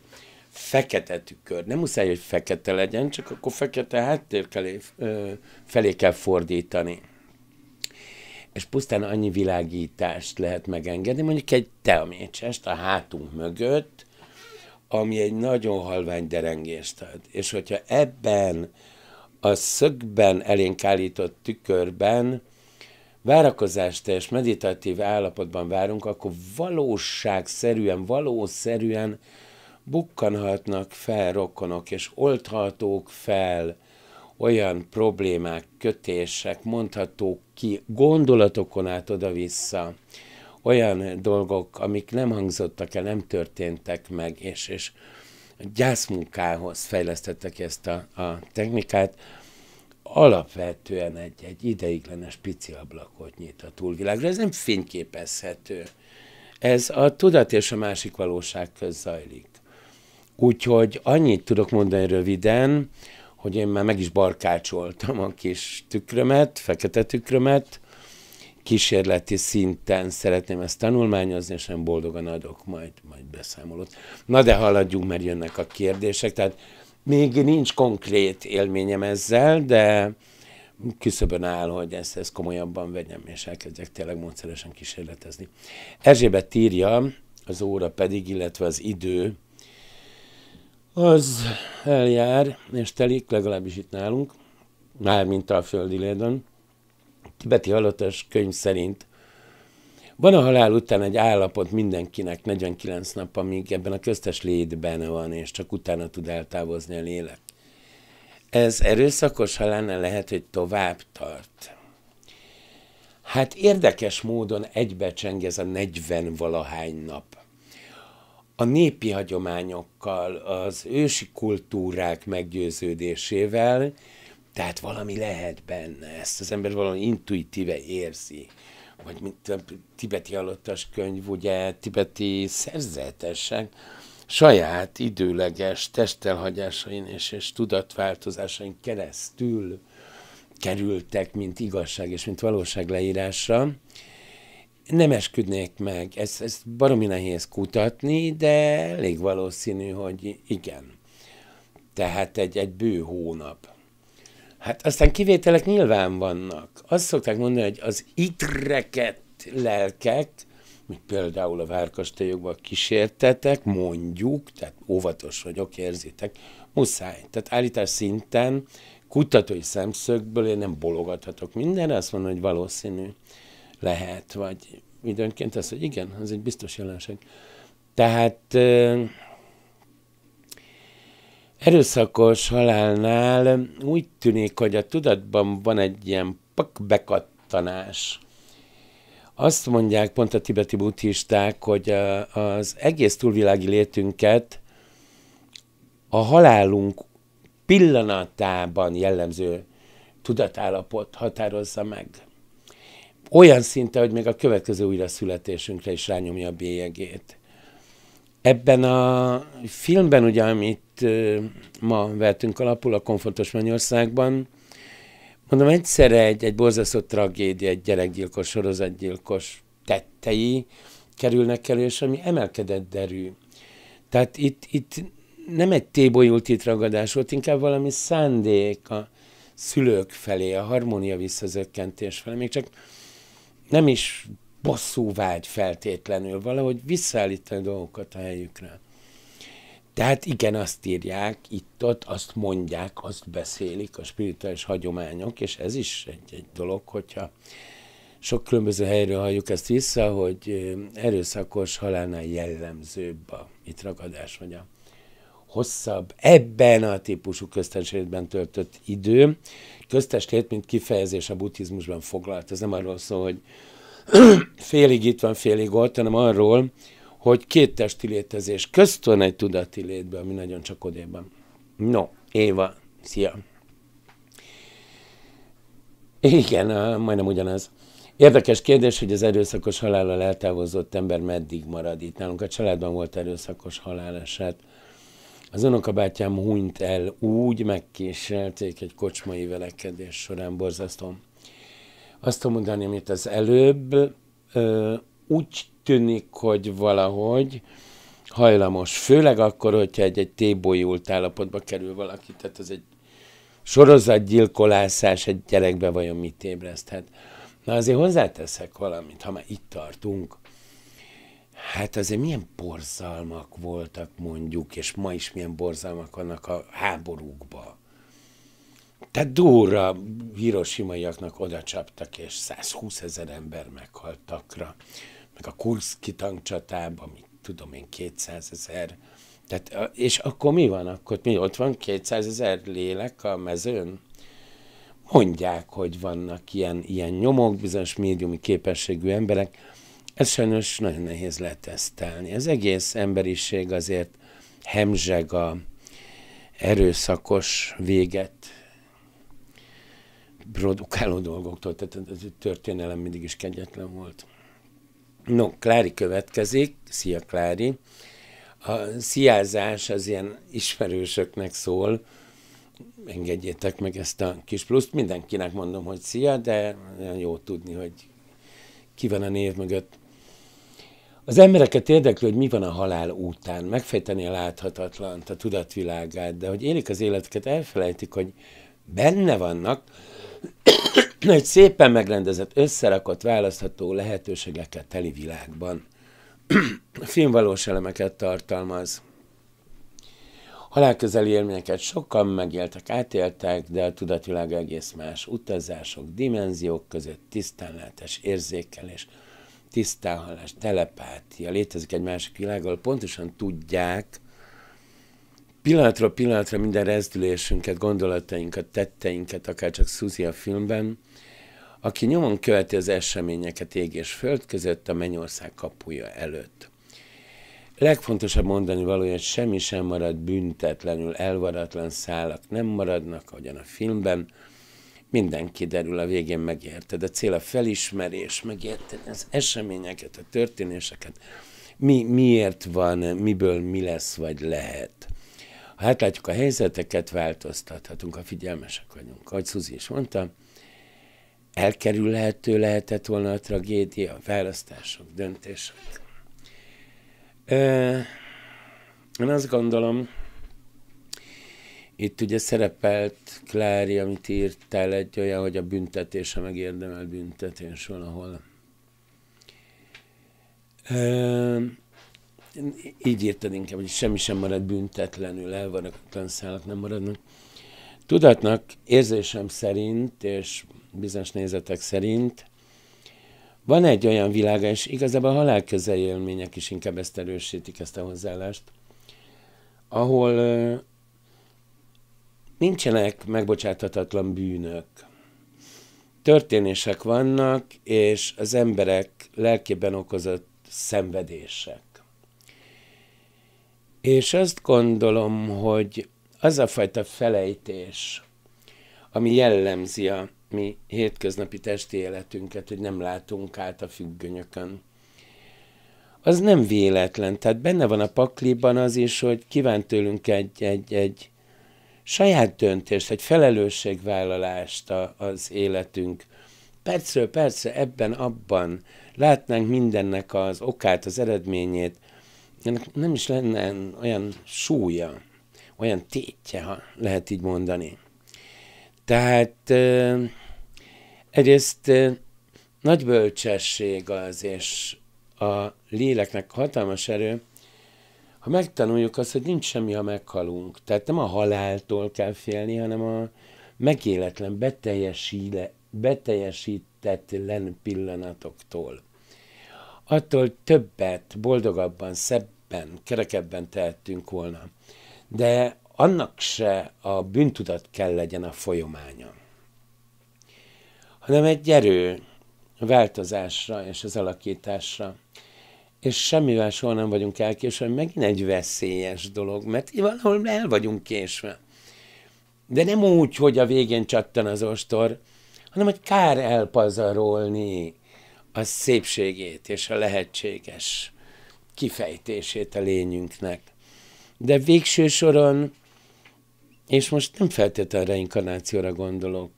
fekete tükör. Nem muszáj, hogy fekete legyen, csak akkor fekete háttér felé kell fordítani. És pusztán annyi világítást lehet megengedni, mondjuk egy teamécsest a hátunk mögött, ami egy nagyon halvány derengést ad. És hogyha ebben a szögben elénk állított tükörben várakozást és meditatív állapotban várunk, akkor valóságszerűen, valószerűen bukkanhatnak fel rokonok, és oldhatók fel olyan problémák, kötések, mondhatók ki gondolatokon át oda-vissza, olyan dolgok, amik nem hangzottak el, nem történtek meg, és, és gyászmunkához fejlesztettek ezt a, a technikát, alapvetően egy, egy ideiglenes pici ablakot nyit a túlvilágra. Ez nem fényképezhető. Ez a tudat és a másik valóság köz zajlik. Úgyhogy annyit tudok mondani röviden, hogy én már meg is barkácsoltam a kis tükrömet, fekete tükrömet, kísérleti szinten szeretném ezt tanulmányozni, és nem boldogan adok majd, majd beszámolót. Na de haladjunk, mert jönnek a kérdések. Tehát még nincs konkrét élményem ezzel, de küszöbön áll, hogy ezt, ezt komolyabban vegyem, és elkezdjek tényleg módszeresen kísérletezni. Erzsébet írja, az óra pedig, illetve az idő, az eljár, és telik, legalábbis itt nálunk, mármint a földi lédon, Tibeti halottas könyv szerint van a halál után egy állapot mindenkinek 49 nap, amíg ebben a köztes létben van, és csak utána tud eltávozni a lélek. Ez erőszakos halálnál lehet, hogy tovább tart. Hát érdekes módon egybecseng ez a 40 valahány nap. A népi hagyományokkal, az ősi kultúrák meggyőződésével, tehát valami lehet benne, ezt az ember valami intuitíve érzi. Vagy mint a tibeti alattas könyv, ugye tibeti szerzetesek saját időleges testelhagyásain és, és tudatváltozásain keresztül kerültek, mint igazság és mint valóság leírásra. Nem esküdnék meg, ezt, ezt baromi nehéz kutatni, de elég valószínű, hogy igen. Tehát egy, egy bő hónap Hát aztán kivételek nyilván vannak. Azt szokták mondani, hogy az itreket lelkek, mint például a várkastélyokban kísértetek, mondjuk, tehát óvatos vagyok, érzitek, muszáj. Tehát állítás szinten, kutatói szemszögből én nem bologathatok mindenre, azt mondom, hogy valószínű lehet, vagy időnként az, hogy igen, az egy biztos jelenség. Tehát erőszakos halálnál úgy tűnik, hogy a tudatban van egy ilyen pak bekattanás. Azt mondják pont a tibeti buddhisták, hogy az egész túlvilági létünket a halálunk pillanatában jellemző tudatállapot határozza meg. Olyan szinte, hogy még a következő születésünkre is rányomja a bélyegét. Ebben a filmben, ugye, amit ma vettünk alapul a komfortos Mennyországban, mondom, egyszerre egy, egy borzasztó tragédia, egy gyerekgyilkos, sorozatgyilkos tettei kerülnek elő, és ami emelkedett derű. Tehát itt, itt nem egy tébolyult itt ragadás volt, inkább valami szándék a szülők felé, a harmónia visszazökkentés felé, még csak nem is bosszú vágy feltétlenül, valahogy visszaállítani dolgokat a helyükre. Tehát igen, azt írják, itt-ott azt mondják, azt beszélik a spirituális hagyományok, és ez is egy, egy dolog, hogyha sok különböző helyről halljuk ezt vissza, hogy erőszakos halálnál jellemzőbb a itt ragadás, vagy a hosszabb, ebben a típusú köztestétben töltött idő. Köztestét, mint kifejezés a buddhizmusban foglalt. Ez nem arról szól, hogy félig itt van, félig ott, hanem arról, hogy két testi létezés közt van egy tudati létben, ami nagyon csak odébb No, Éva, szia! Igen, majdnem ugyanaz. Érdekes kérdés, hogy az erőszakos halállal eltávozott ember meddig marad itt nálunk. A családban volt erőszakos haláleset. Az unokabátyám hunyt el úgy, megkéselték egy kocsmai velekedés során, borzasztó. Azt tudom mondani, amit az előbb, úgy tűnik, hogy valahogy hajlamos. Főleg akkor, hogyha egy, egy tébolyult állapotba kerül valaki, tehát az egy sorozatgyilkolászás egy gyerekbe vajon mit ébreszthet. Na azért hozzáteszek valamit, ha már itt tartunk. Hát azért milyen borzalmak voltak mondjuk, és ma is milyen borzalmak vannak a háborúkba. Tehát durra hirosimaiaknak oda csaptak, és 120 ezer ember meghaltakra meg a Kurszki tankcsatába, mit tudom én, 200 ezer. Tehát, és akkor mi van? Akkor mi ott van 200 ezer lélek a mezőn? Mondják, hogy vannak ilyen, ilyen nyomok, bizonyos médiumi képességű emberek. Ez sajnos nagyon nehéz letesztelni. Az egész emberiség azért hemzseg a erőszakos véget produkáló dolgoktól. Tehát a történelem mindig is kegyetlen volt. No, Klári következik. Szia, Klári! A sziázás az ilyen ismerősöknek szól. Engedjétek meg ezt a kis pluszt. Mindenkinek mondom, hogy szia, de nagyon jó tudni, hogy ki van a név mögött. Az embereket érdekli, hogy mi van a halál után, megfejteni a láthatatlant, a tudatvilágát, de hogy élik az életeket, elfelejtik, hogy benne vannak, egy szépen megrendezett, összerakott választható lehetőségekkel teli világban. Filmvalós elemeket tartalmaz. Halálközeli élményeket sokan megéltek, átéltek, de a tudatvilág egész más. Utazások, dimenziók között tisztánlátás, érzékelés, tisztánhallás, telepátia, létezik egy másik világ, ahol pontosan tudják, pillanatról pillanatra minden rezdülésünket, gondolatainkat, tetteinket, akár csak Suzy a filmben, aki nyomon követi az eseményeket ég és föld között a mennyország kapuja előtt. Legfontosabb mondani való, hogy semmi sem marad büntetlenül, elvaratlan szálak nem maradnak, ahogyan a filmben, minden kiderül, a végén megérted. A cél a felismerés, megérted az eseményeket, a történéseket, mi, miért van, miből mi lesz, vagy lehet. Ha hát látjuk a helyzeteket, változtathatunk, ha figyelmesek vagyunk. Ahogy Szuzi is mondta, elkerülhető lehetett volna a tragédia, választások, döntések. Ö, én azt gondolom, itt ugye szerepelt Klári, amit írtál, egy olyan, hogy a büntetése megérdemel büntetés valahol. Ö, így írtad inkább, hogy semmi sem marad büntetlenül, elvaratlan szálak nem maradnak. Tudatnak érzésem szerint, és bizonyos nézetek szerint. Van egy olyan világa, és igazából a halálközeli élmények is inkább ezt erősítik, ezt a hozzáállást, ahol nincsenek megbocsáthatatlan bűnök. Történések vannak, és az emberek lelkében okozott szenvedések. És azt gondolom, hogy az a fajta felejtés, ami jellemzi a mi hétköznapi testi életünket, hogy nem látunk át a függönyökön. Az nem véletlen, tehát benne van a pakliban az is, hogy kíván tőlünk egy, egy, egy saját döntést, egy felelősségvállalást a, az életünk. Percről percre ebben, abban látnánk mindennek az okát, az eredményét, ennek nem is lenne olyan súlya, olyan tétje, ha lehet így mondani. Tehát Egyrészt nagy bölcsesség az, és a léleknek hatalmas erő, ha megtanuljuk azt, hogy nincs semmi, ha meghalunk. Tehát nem a haláltól kell félni, hanem a megéletlen, beteljesíle, beteljesítetlen pillanatoktól. Attól többet, boldogabban, szebben, kerekebben tehettünk volna. De annak se a bűntudat kell legyen a folyamányon hanem egy erő változásra és az alakításra. És semmivel soha nem vagyunk elkésve, megint egy veszélyes dolog, mert valahol el vagyunk késve. De nem úgy, hogy a végén csattan az ostor, hanem hogy kár elpazarolni a szépségét és a lehetséges kifejtését a lényünknek. De végső soron, és most nem feltétlenül reinkarnációra gondolok,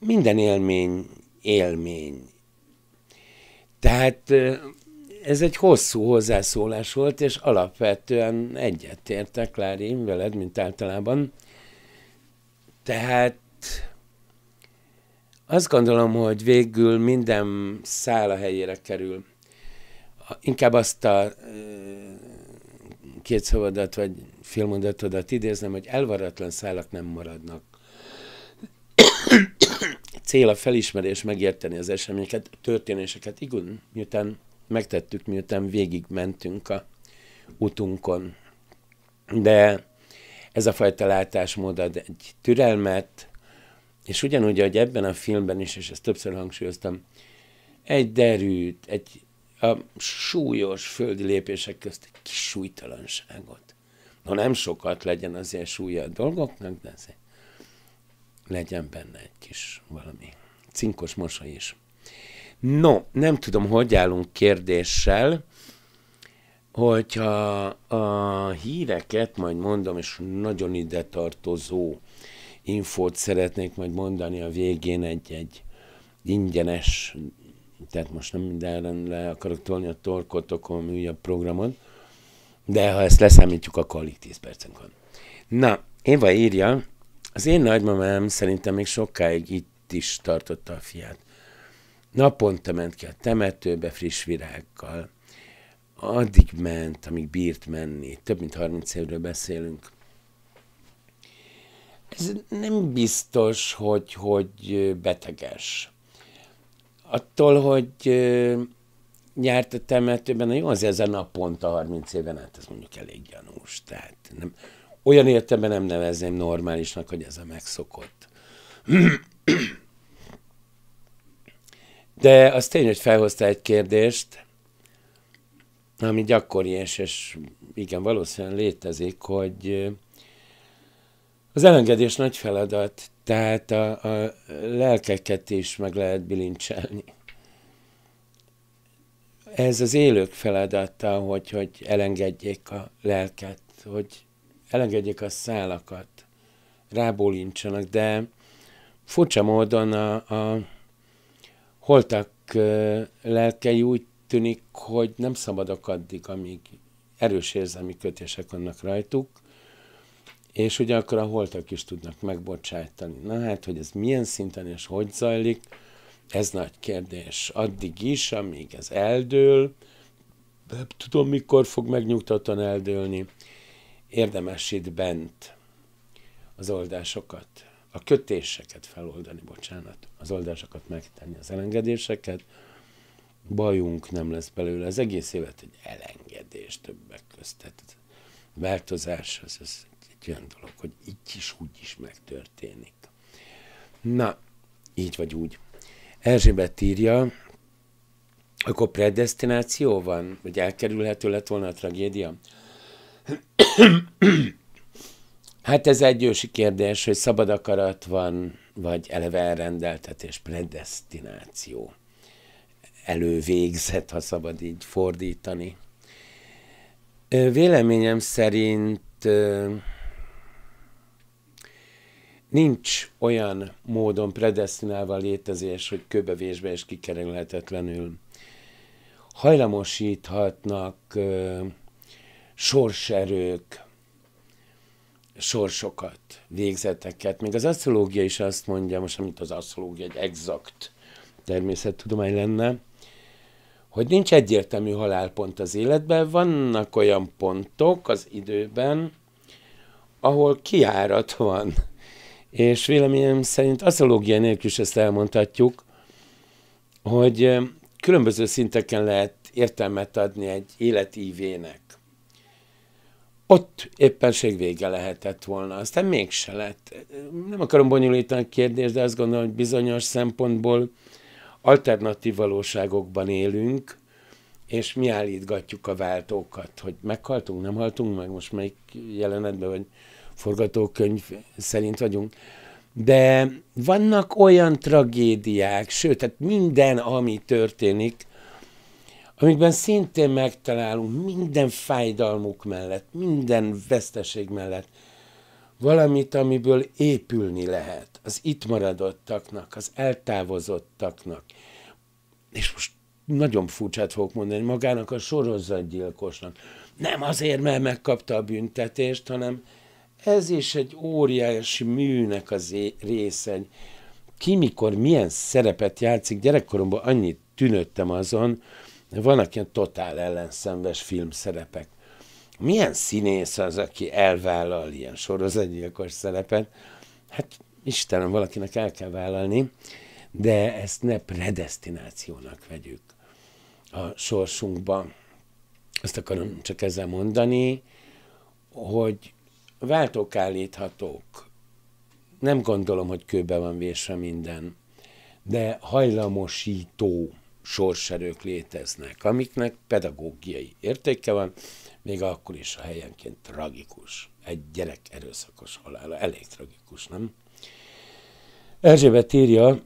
minden élmény élmény. Tehát ez egy hosszú hozzászólás volt, és alapvetően egyetértek, Lári, veled, mint általában. Tehát azt gondolom, hogy végül minden szála helyére kerül. Inkább azt a két szavadat vagy félmondatodat idéznem, hogy elvaratlan szálak nem maradnak cél a felismerés, megérteni az eseményeket, történéseket, igen, miután megtettük, miután végigmentünk a utunkon. De ez a fajta látásmód ad egy türelmet, és ugyanúgy, hogy ebben a filmben is, és ezt többször hangsúlyoztam, egy derűt, egy a súlyos földi lépések közt egy kis súlytalanságot. Na nem sokat legyen azért súlya a dolgoknak, de azért legyen benne egy kis valami cinkos mosa is. No, nem tudom, hogy állunk kérdéssel, hogyha a híreket majd mondom, és nagyon ide tartozó infót szeretnék majd mondani a végén egy-egy ingyenes, tehát most nem mindenre le akarok tolni a torkotokon újabb programon, de ha ezt leszámítjuk, akkor alig 10 percen van. Na, Éva írja, az én nagymamám szerintem még sokáig itt is tartotta a fiát. Naponta ment ki a temetőbe friss virággal. Addig ment, amíg bírt menni. Több mint 30 évről beszélünk. Ez nem biztos, hogy, hogy beteges. Attól, hogy nyárt a temetőben, nagyon jó, azért ez a naponta 30 éven át, ez mondjuk elég gyanús. Tehát nem, olyan értelemben nem nevezném normálisnak, hogy ez a megszokott. De az tény, hogy felhozta egy kérdést, ami gyakori, és, és igen, valószínűleg létezik, hogy az elengedés nagy feladat, tehát a, a lelkeket is meg lehet bilincselni. Ez az élők feladata, hogy, hogy elengedjék a lelket, hogy elengedjék a szálakat, rábólintsanak, de furcsa módon a, a holtak lelkei úgy tűnik, hogy nem szabadok addig, amíg erős érzelmi kötések vannak rajtuk, és ugye akkor a holtak is tudnak megbocsájtani. Na hát, hogy ez milyen szinten és hogy zajlik, ez nagy kérdés. Addig is, amíg ez eldől, nem tudom, mikor fog megnyugtatóan eldőlni érdemes itt bent az oldásokat, a kötéseket feloldani, bocsánat, az oldásokat megtenni, az elengedéseket, bajunk nem lesz belőle. Az egész élet egy elengedés többek között. Tehát változás az, az egy olyan dolog, hogy így is, úgy is megtörténik. Na, így vagy úgy. Erzsébet írja, akkor predestináció van, hogy elkerülhető lett volna a tragédia? Hát ez egy ősi kérdés, hogy szabad akarat van, vagy eleve elrendeltetés, predestináció, elővégzet, ha szabad így fordítani. Véleményem szerint nincs olyan módon predestinálva a létezés, hogy köbevésbe és kikerülhetetlenül hajlamosíthatnak sorserők, sorsokat, végzeteket. Még az asztrológia is azt mondja, most amit az asztrológia egy exakt természettudomány lenne, hogy nincs egyértelmű halálpont az életben, vannak olyan pontok az időben, ahol kiárat van. És véleményem szerint asztrológia nélkül is ezt elmondhatjuk, hogy különböző szinteken lehet értelmet adni egy életívének ott éppenség vége lehetett volna. Aztán mégse lett. Nem akarom bonyolítani a kérdést, de azt gondolom, hogy bizonyos szempontból alternatív valóságokban élünk, és mi állítgatjuk a váltókat, hogy meghaltunk, nem haltunk meg, most melyik jelenetben, vagy forgatókönyv szerint vagyunk. De vannak olyan tragédiák, sőt, tehát minden, ami történik, amikben szintén megtalálunk minden fájdalmuk mellett, minden veszteség mellett valamit, amiből épülni lehet az itt maradottaknak, az eltávozottaknak. És most nagyon furcsát fogok mondani magának a sorozatgyilkosnak. Nem azért, mert megkapta a büntetést, hanem ez is egy óriási műnek az része. Ki mikor milyen szerepet játszik, gyerekkoromban annyit tűnődtem azon, vannak ilyen totál ellenszenves filmszerepek. Milyen színész az, aki elvállal ilyen sorozatgyilkos szerepet? Hát Istenem, valakinek el kell vállalni, de ezt ne predestinációnak vegyük a sorsunkba. Ezt akarom csak ezzel mondani, hogy váltók állíthatók. Nem gondolom, hogy kőbe van vésve minden, de hajlamosító sorserők léteznek, amiknek pedagógiai értéke van, még akkor is a helyenként tragikus. Egy gyerek erőszakos halála. Elég tragikus, nem? Erzsébet írja,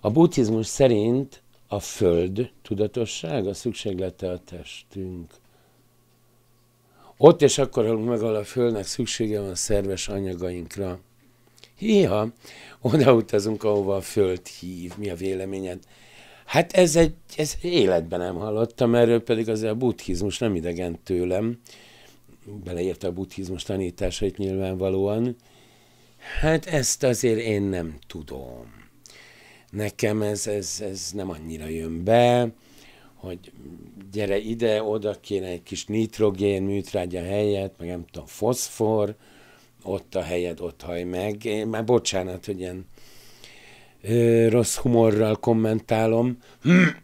a buddhizmus szerint a föld tudatosság a szükséglete a testünk. Ott és akkor halunk meg, a földnek szüksége van szerves anyagainkra, Hiha, oda utazunk, ahova a föld hív, mi a véleményed? Hát ez egy, ez életben nem hallottam, erről pedig az a buddhizmus nem idegen tőlem, beleérte a buddhizmus tanításait nyilvánvalóan. Hát ezt azért én nem tudom. Nekem ez, ez, ez nem annyira jön be, hogy gyere ide, oda kéne egy kis nitrogén műtrágya helyett, meg nem tudom, foszfor, ott a helyed, ott haj meg. Én már bocsánat, hogy ilyen ö, rossz humorral kommentálom.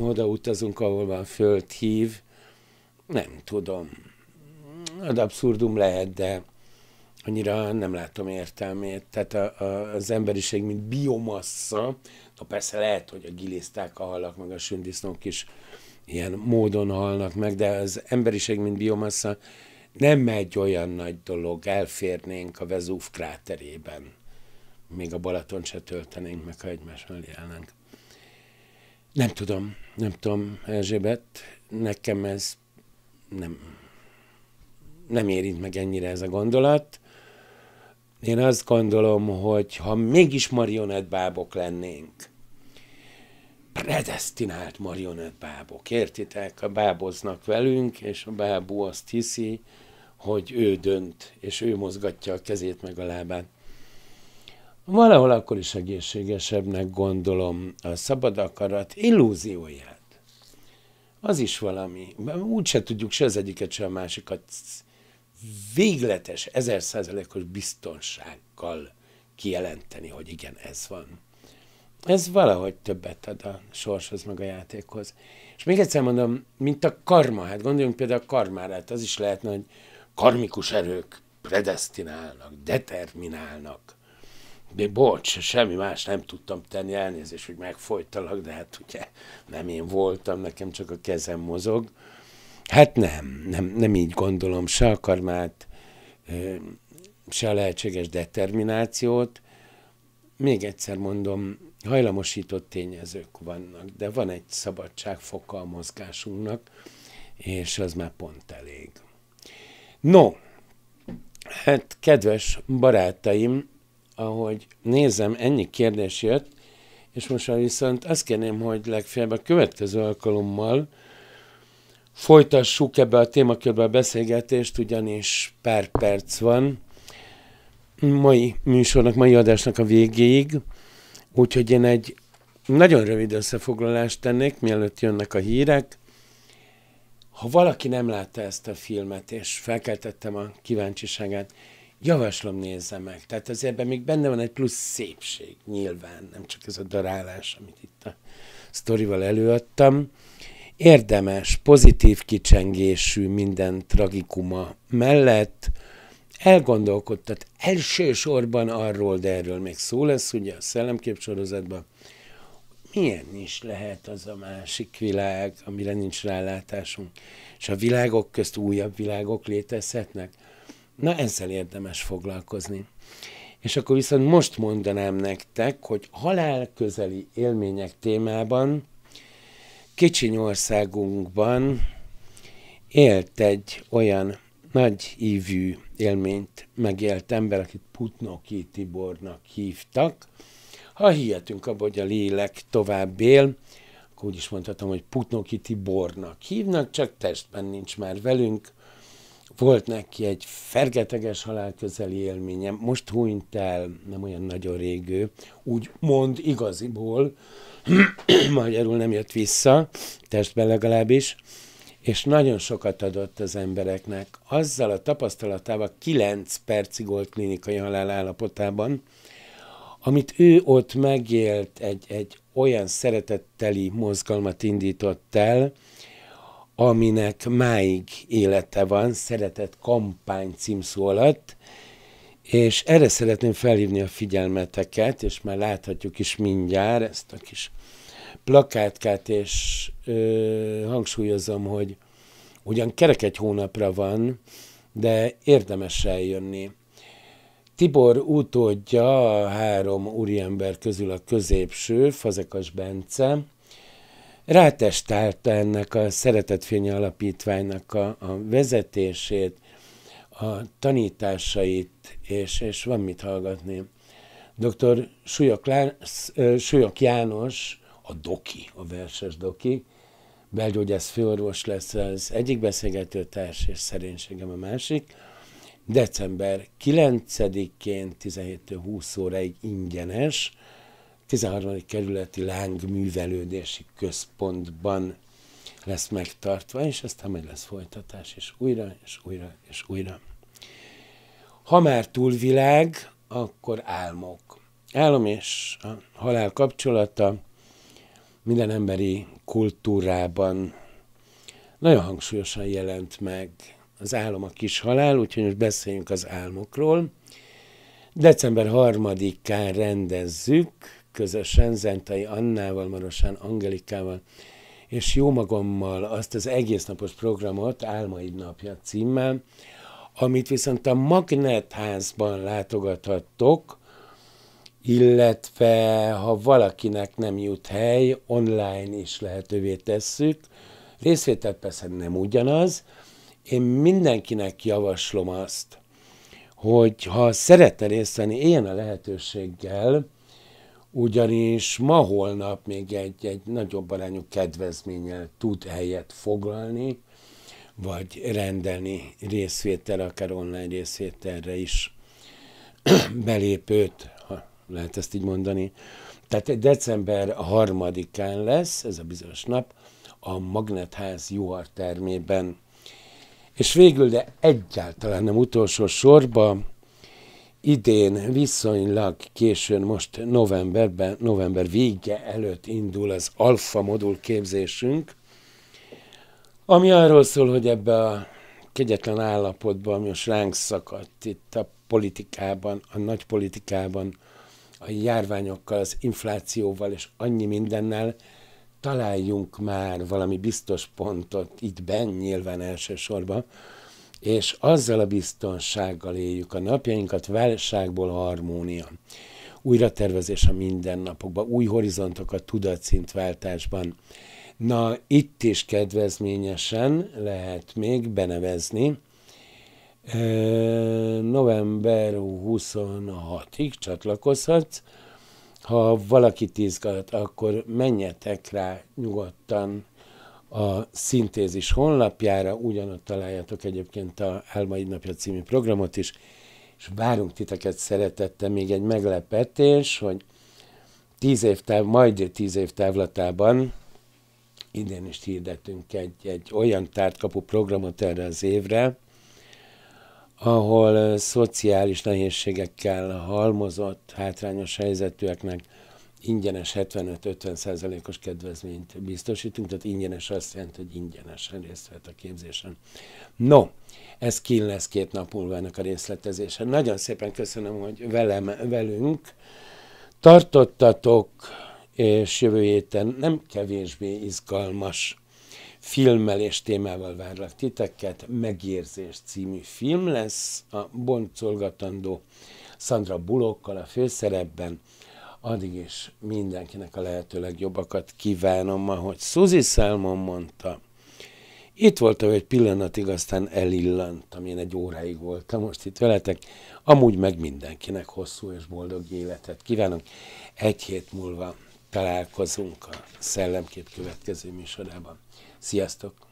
Oda utazunk, ahol van föld hív. Nem tudom. Ad abszurdum lehet, de annyira nem látom értelmét. Tehát a, a, az emberiség, mint biomassa, na persze lehet, hogy a giliszták, a halak, meg a sündisznók is ilyen módon halnak meg, de az emberiség, mint biomassa, nem egy olyan nagy dolog, elférnénk a Vezúv kráterében. Még a Balaton se töltenénk meg, ha egymás mellé állnánk. Nem tudom, nem tudom, Erzsébet, nekem ez nem, nem érint meg ennyire ez a gondolat. Én azt gondolom, hogy ha mégis marionettbábok lennénk, predestinált marionettbábok. Értitek? A báboznak velünk, és a bábú azt hiszi, hogy ő dönt, és ő mozgatja a kezét meg a lábát. Valahol akkor is egészségesebbnek gondolom a szabad akarat illúzióját. Az is valami. Úgy se tudjuk se az egyiket, se a másikat végletes, ezerszázalékos biztonsággal kijelenteni, hogy igen, ez van ez valahogy többet ad a sorshoz, meg a játékhoz. És még egyszer mondom, mint a karma, hát gondoljunk például a karmára, hát az is lehetne, hogy karmikus erők predestinálnak, determinálnak. De bocs, semmi más nem tudtam tenni, elnézést, hogy megfojtalak, de hát ugye nem én voltam, nekem csak a kezem mozog. Hát nem, nem, nem így gondolom se a karmát, se a lehetséges determinációt. Még egyszer mondom, Hajlamosított tényezők vannak, de van egy szabadságfoka a mozgásunknak, és az már pont elég. No, hát kedves barátaim, ahogy nézem, ennyi kérdés jött, és most már viszont azt kérném, hogy legfeljebb a következő alkalommal folytassuk ebbe a témakörbe a beszélgetést, ugyanis pár perc van mai műsornak, mai adásnak a végéig, Úgyhogy én egy nagyon rövid összefoglalást tennék, mielőtt jönnek a hírek. Ha valaki nem látta ezt a filmet, és felkeltettem a kíváncsiságát, javaslom nézze meg. Tehát azért ebben még benne van egy plusz szépség, nyilván, nem csak ez a darálás, amit itt a sztorival előadtam. Érdemes, pozitív kicsengésű minden tragikuma mellett, elgondolkodtat elsősorban arról, de erről még szó lesz ugye a szellemkép sorozatban, milyen is lehet az a másik világ, amire nincs rálátásunk, és a világok közt újabb világok létezhetnek. Na ezzel érdemes foglalkozni. És akkor viszont most mondanám nektek, hogy halál közeli élmények témában kicsiny országunkban élt egy olyan nagy ívű élményt megélt ember, akit Putnoki Tibornak hívtak. Ha hihetünk abba, hogy a lélek tovább él, akkor úgy is mondhatom, hogy Putnoki Tibornak hívnak, csak testben nincs már velünk. Volt neki egy fergeteges halálközeli élménye, most hunyt el, nem olyan nagyon régő, úgy mond igaziból, magyarul nem jött vissza, testben legalábbis, és nagyon sokat adott az embereknek. Azzal a tapasztalatával 9 percig volt klinikai halál állapotában, amit ő ott megélt, egy, egy olyan szeretetteli mozgalmat indított el, aminek máig élete van, szeretett kampány címszó alatt, és erre szeretném felhívni a figyelmeteket, és már láthatjuk is mindjárt ezt a kis plakátkát, és ö, hangsúlyozom, hogy ugyan kerek egy hónapra van, de érdemes eljönni. Tibor utódja a három úriember közül a középső, Fazekas Bence, rátestálta ennek a Szeretetfény Alapítványnak a, a vezetését, a tanításait, és, és van mit hallgatni. Dr. Súlyok, Súlyok János, a doki, a verses doki, belgyógyász főorvos lesz az egyik beszélgető társ, és szerénységem a másik. December 9-én 17 20 óráig ingyenes, 13. kerületi lángművelődési központban lesz megtartva, és aztán majd lesz folytatás, és újra, és újra, és újra. Ha már túlvilág, akkor álmok. Álom és a halál kapcsolata minden emberi kultúrában nagyon hangsúlyosan jelent meg az álom a kis halál, úgyhogy most beszéljünk az álmokról. December 3-án rendezzük közösen Zentai Annával, Marosán Angelikával és jó magammal azt az egésznapos programot Álmaid napja címmel, amit viszont a Magnetházban látogathattok, illetve ha valakinek nem jut hely, online is lehetővé tesszük. Részvétel persze nem ugyanaz. Én mindenkinek javaslom azt, hogy ha szeretne részt venni, éljen a lehetőséggel, ugyanis ma-holnap még egy, egy nagyobb arányú kedvezménnyel tud helyet foglalni, vagy rendelni részvétel, akár online részvételre is belépőt lehet ezt így mondani. Tehát december harmadikán lesz, ez a bizonyos nap, a Magnetház Juhar termében. És végül, de egyáltalán nem utolsó sorba, idén viszonylag későn, most novemberben, november vége előtt indul az alfa modul képzésünk, ami arról szól, hogy ebbe a kegyetlen állapotban, ami most ránk szakadt itt a politikában, a nagy politikában, a járványokkal, az inflációval és annyi mindennel, találjunk már valami biztos pontot itt benn, nyilván elsősorban, és azzal a biztonsággal éljük a napjainkat, válságból harmónia. Újra tervezés a mindennapokban, új horizontok a tudatszintváltásban. Na, itt is kedvezményesen lehet még benevezni november 26-ig csatlakozhatsz. Ha valakit izgat, akkor menjetek rá nyugodtan a szintézis honlapjára, ugyanott találjátok egyébként a Álma egy napja című programot is, és várunk titeket szeretettel, még egy meglepetés, hogy tíz év táv, majd tíz év távlatában idén is hirdetünk egy, egy olyan tártkapu programot erre az évre, ahol szociális nehézségekkel halmozott, hátrányos helyzetűeknek ingyenes 75-50 os kedvezményt biztosítunk, tehát ingyenes azt jelenti, hogy ingyenesen részt vett a képzésen. No, ez kín lesz két nap múlva ennek a részletezése. Nagyon szépen köszönöm, hogy velem, velünk tartottatok, és jövő héten nem kevésbé izgalmas és témával várlak titeket, Megérzés című film lesz, a boncolgatandó Sandra Bulokkal a főszerepben, addig is mindenkinek a lehető legjobbakat kívánom, ahogy Suzy Salmon mondta, itt voltam egy pillanatig, aztán elillantam, én egy óráig voltam most itt veletek, amúgy meg mindenkinek hosszú és boldog életet kívánok. Egy hét múlva találkozunk a Szellemkép következő műsorában. Sziasztok!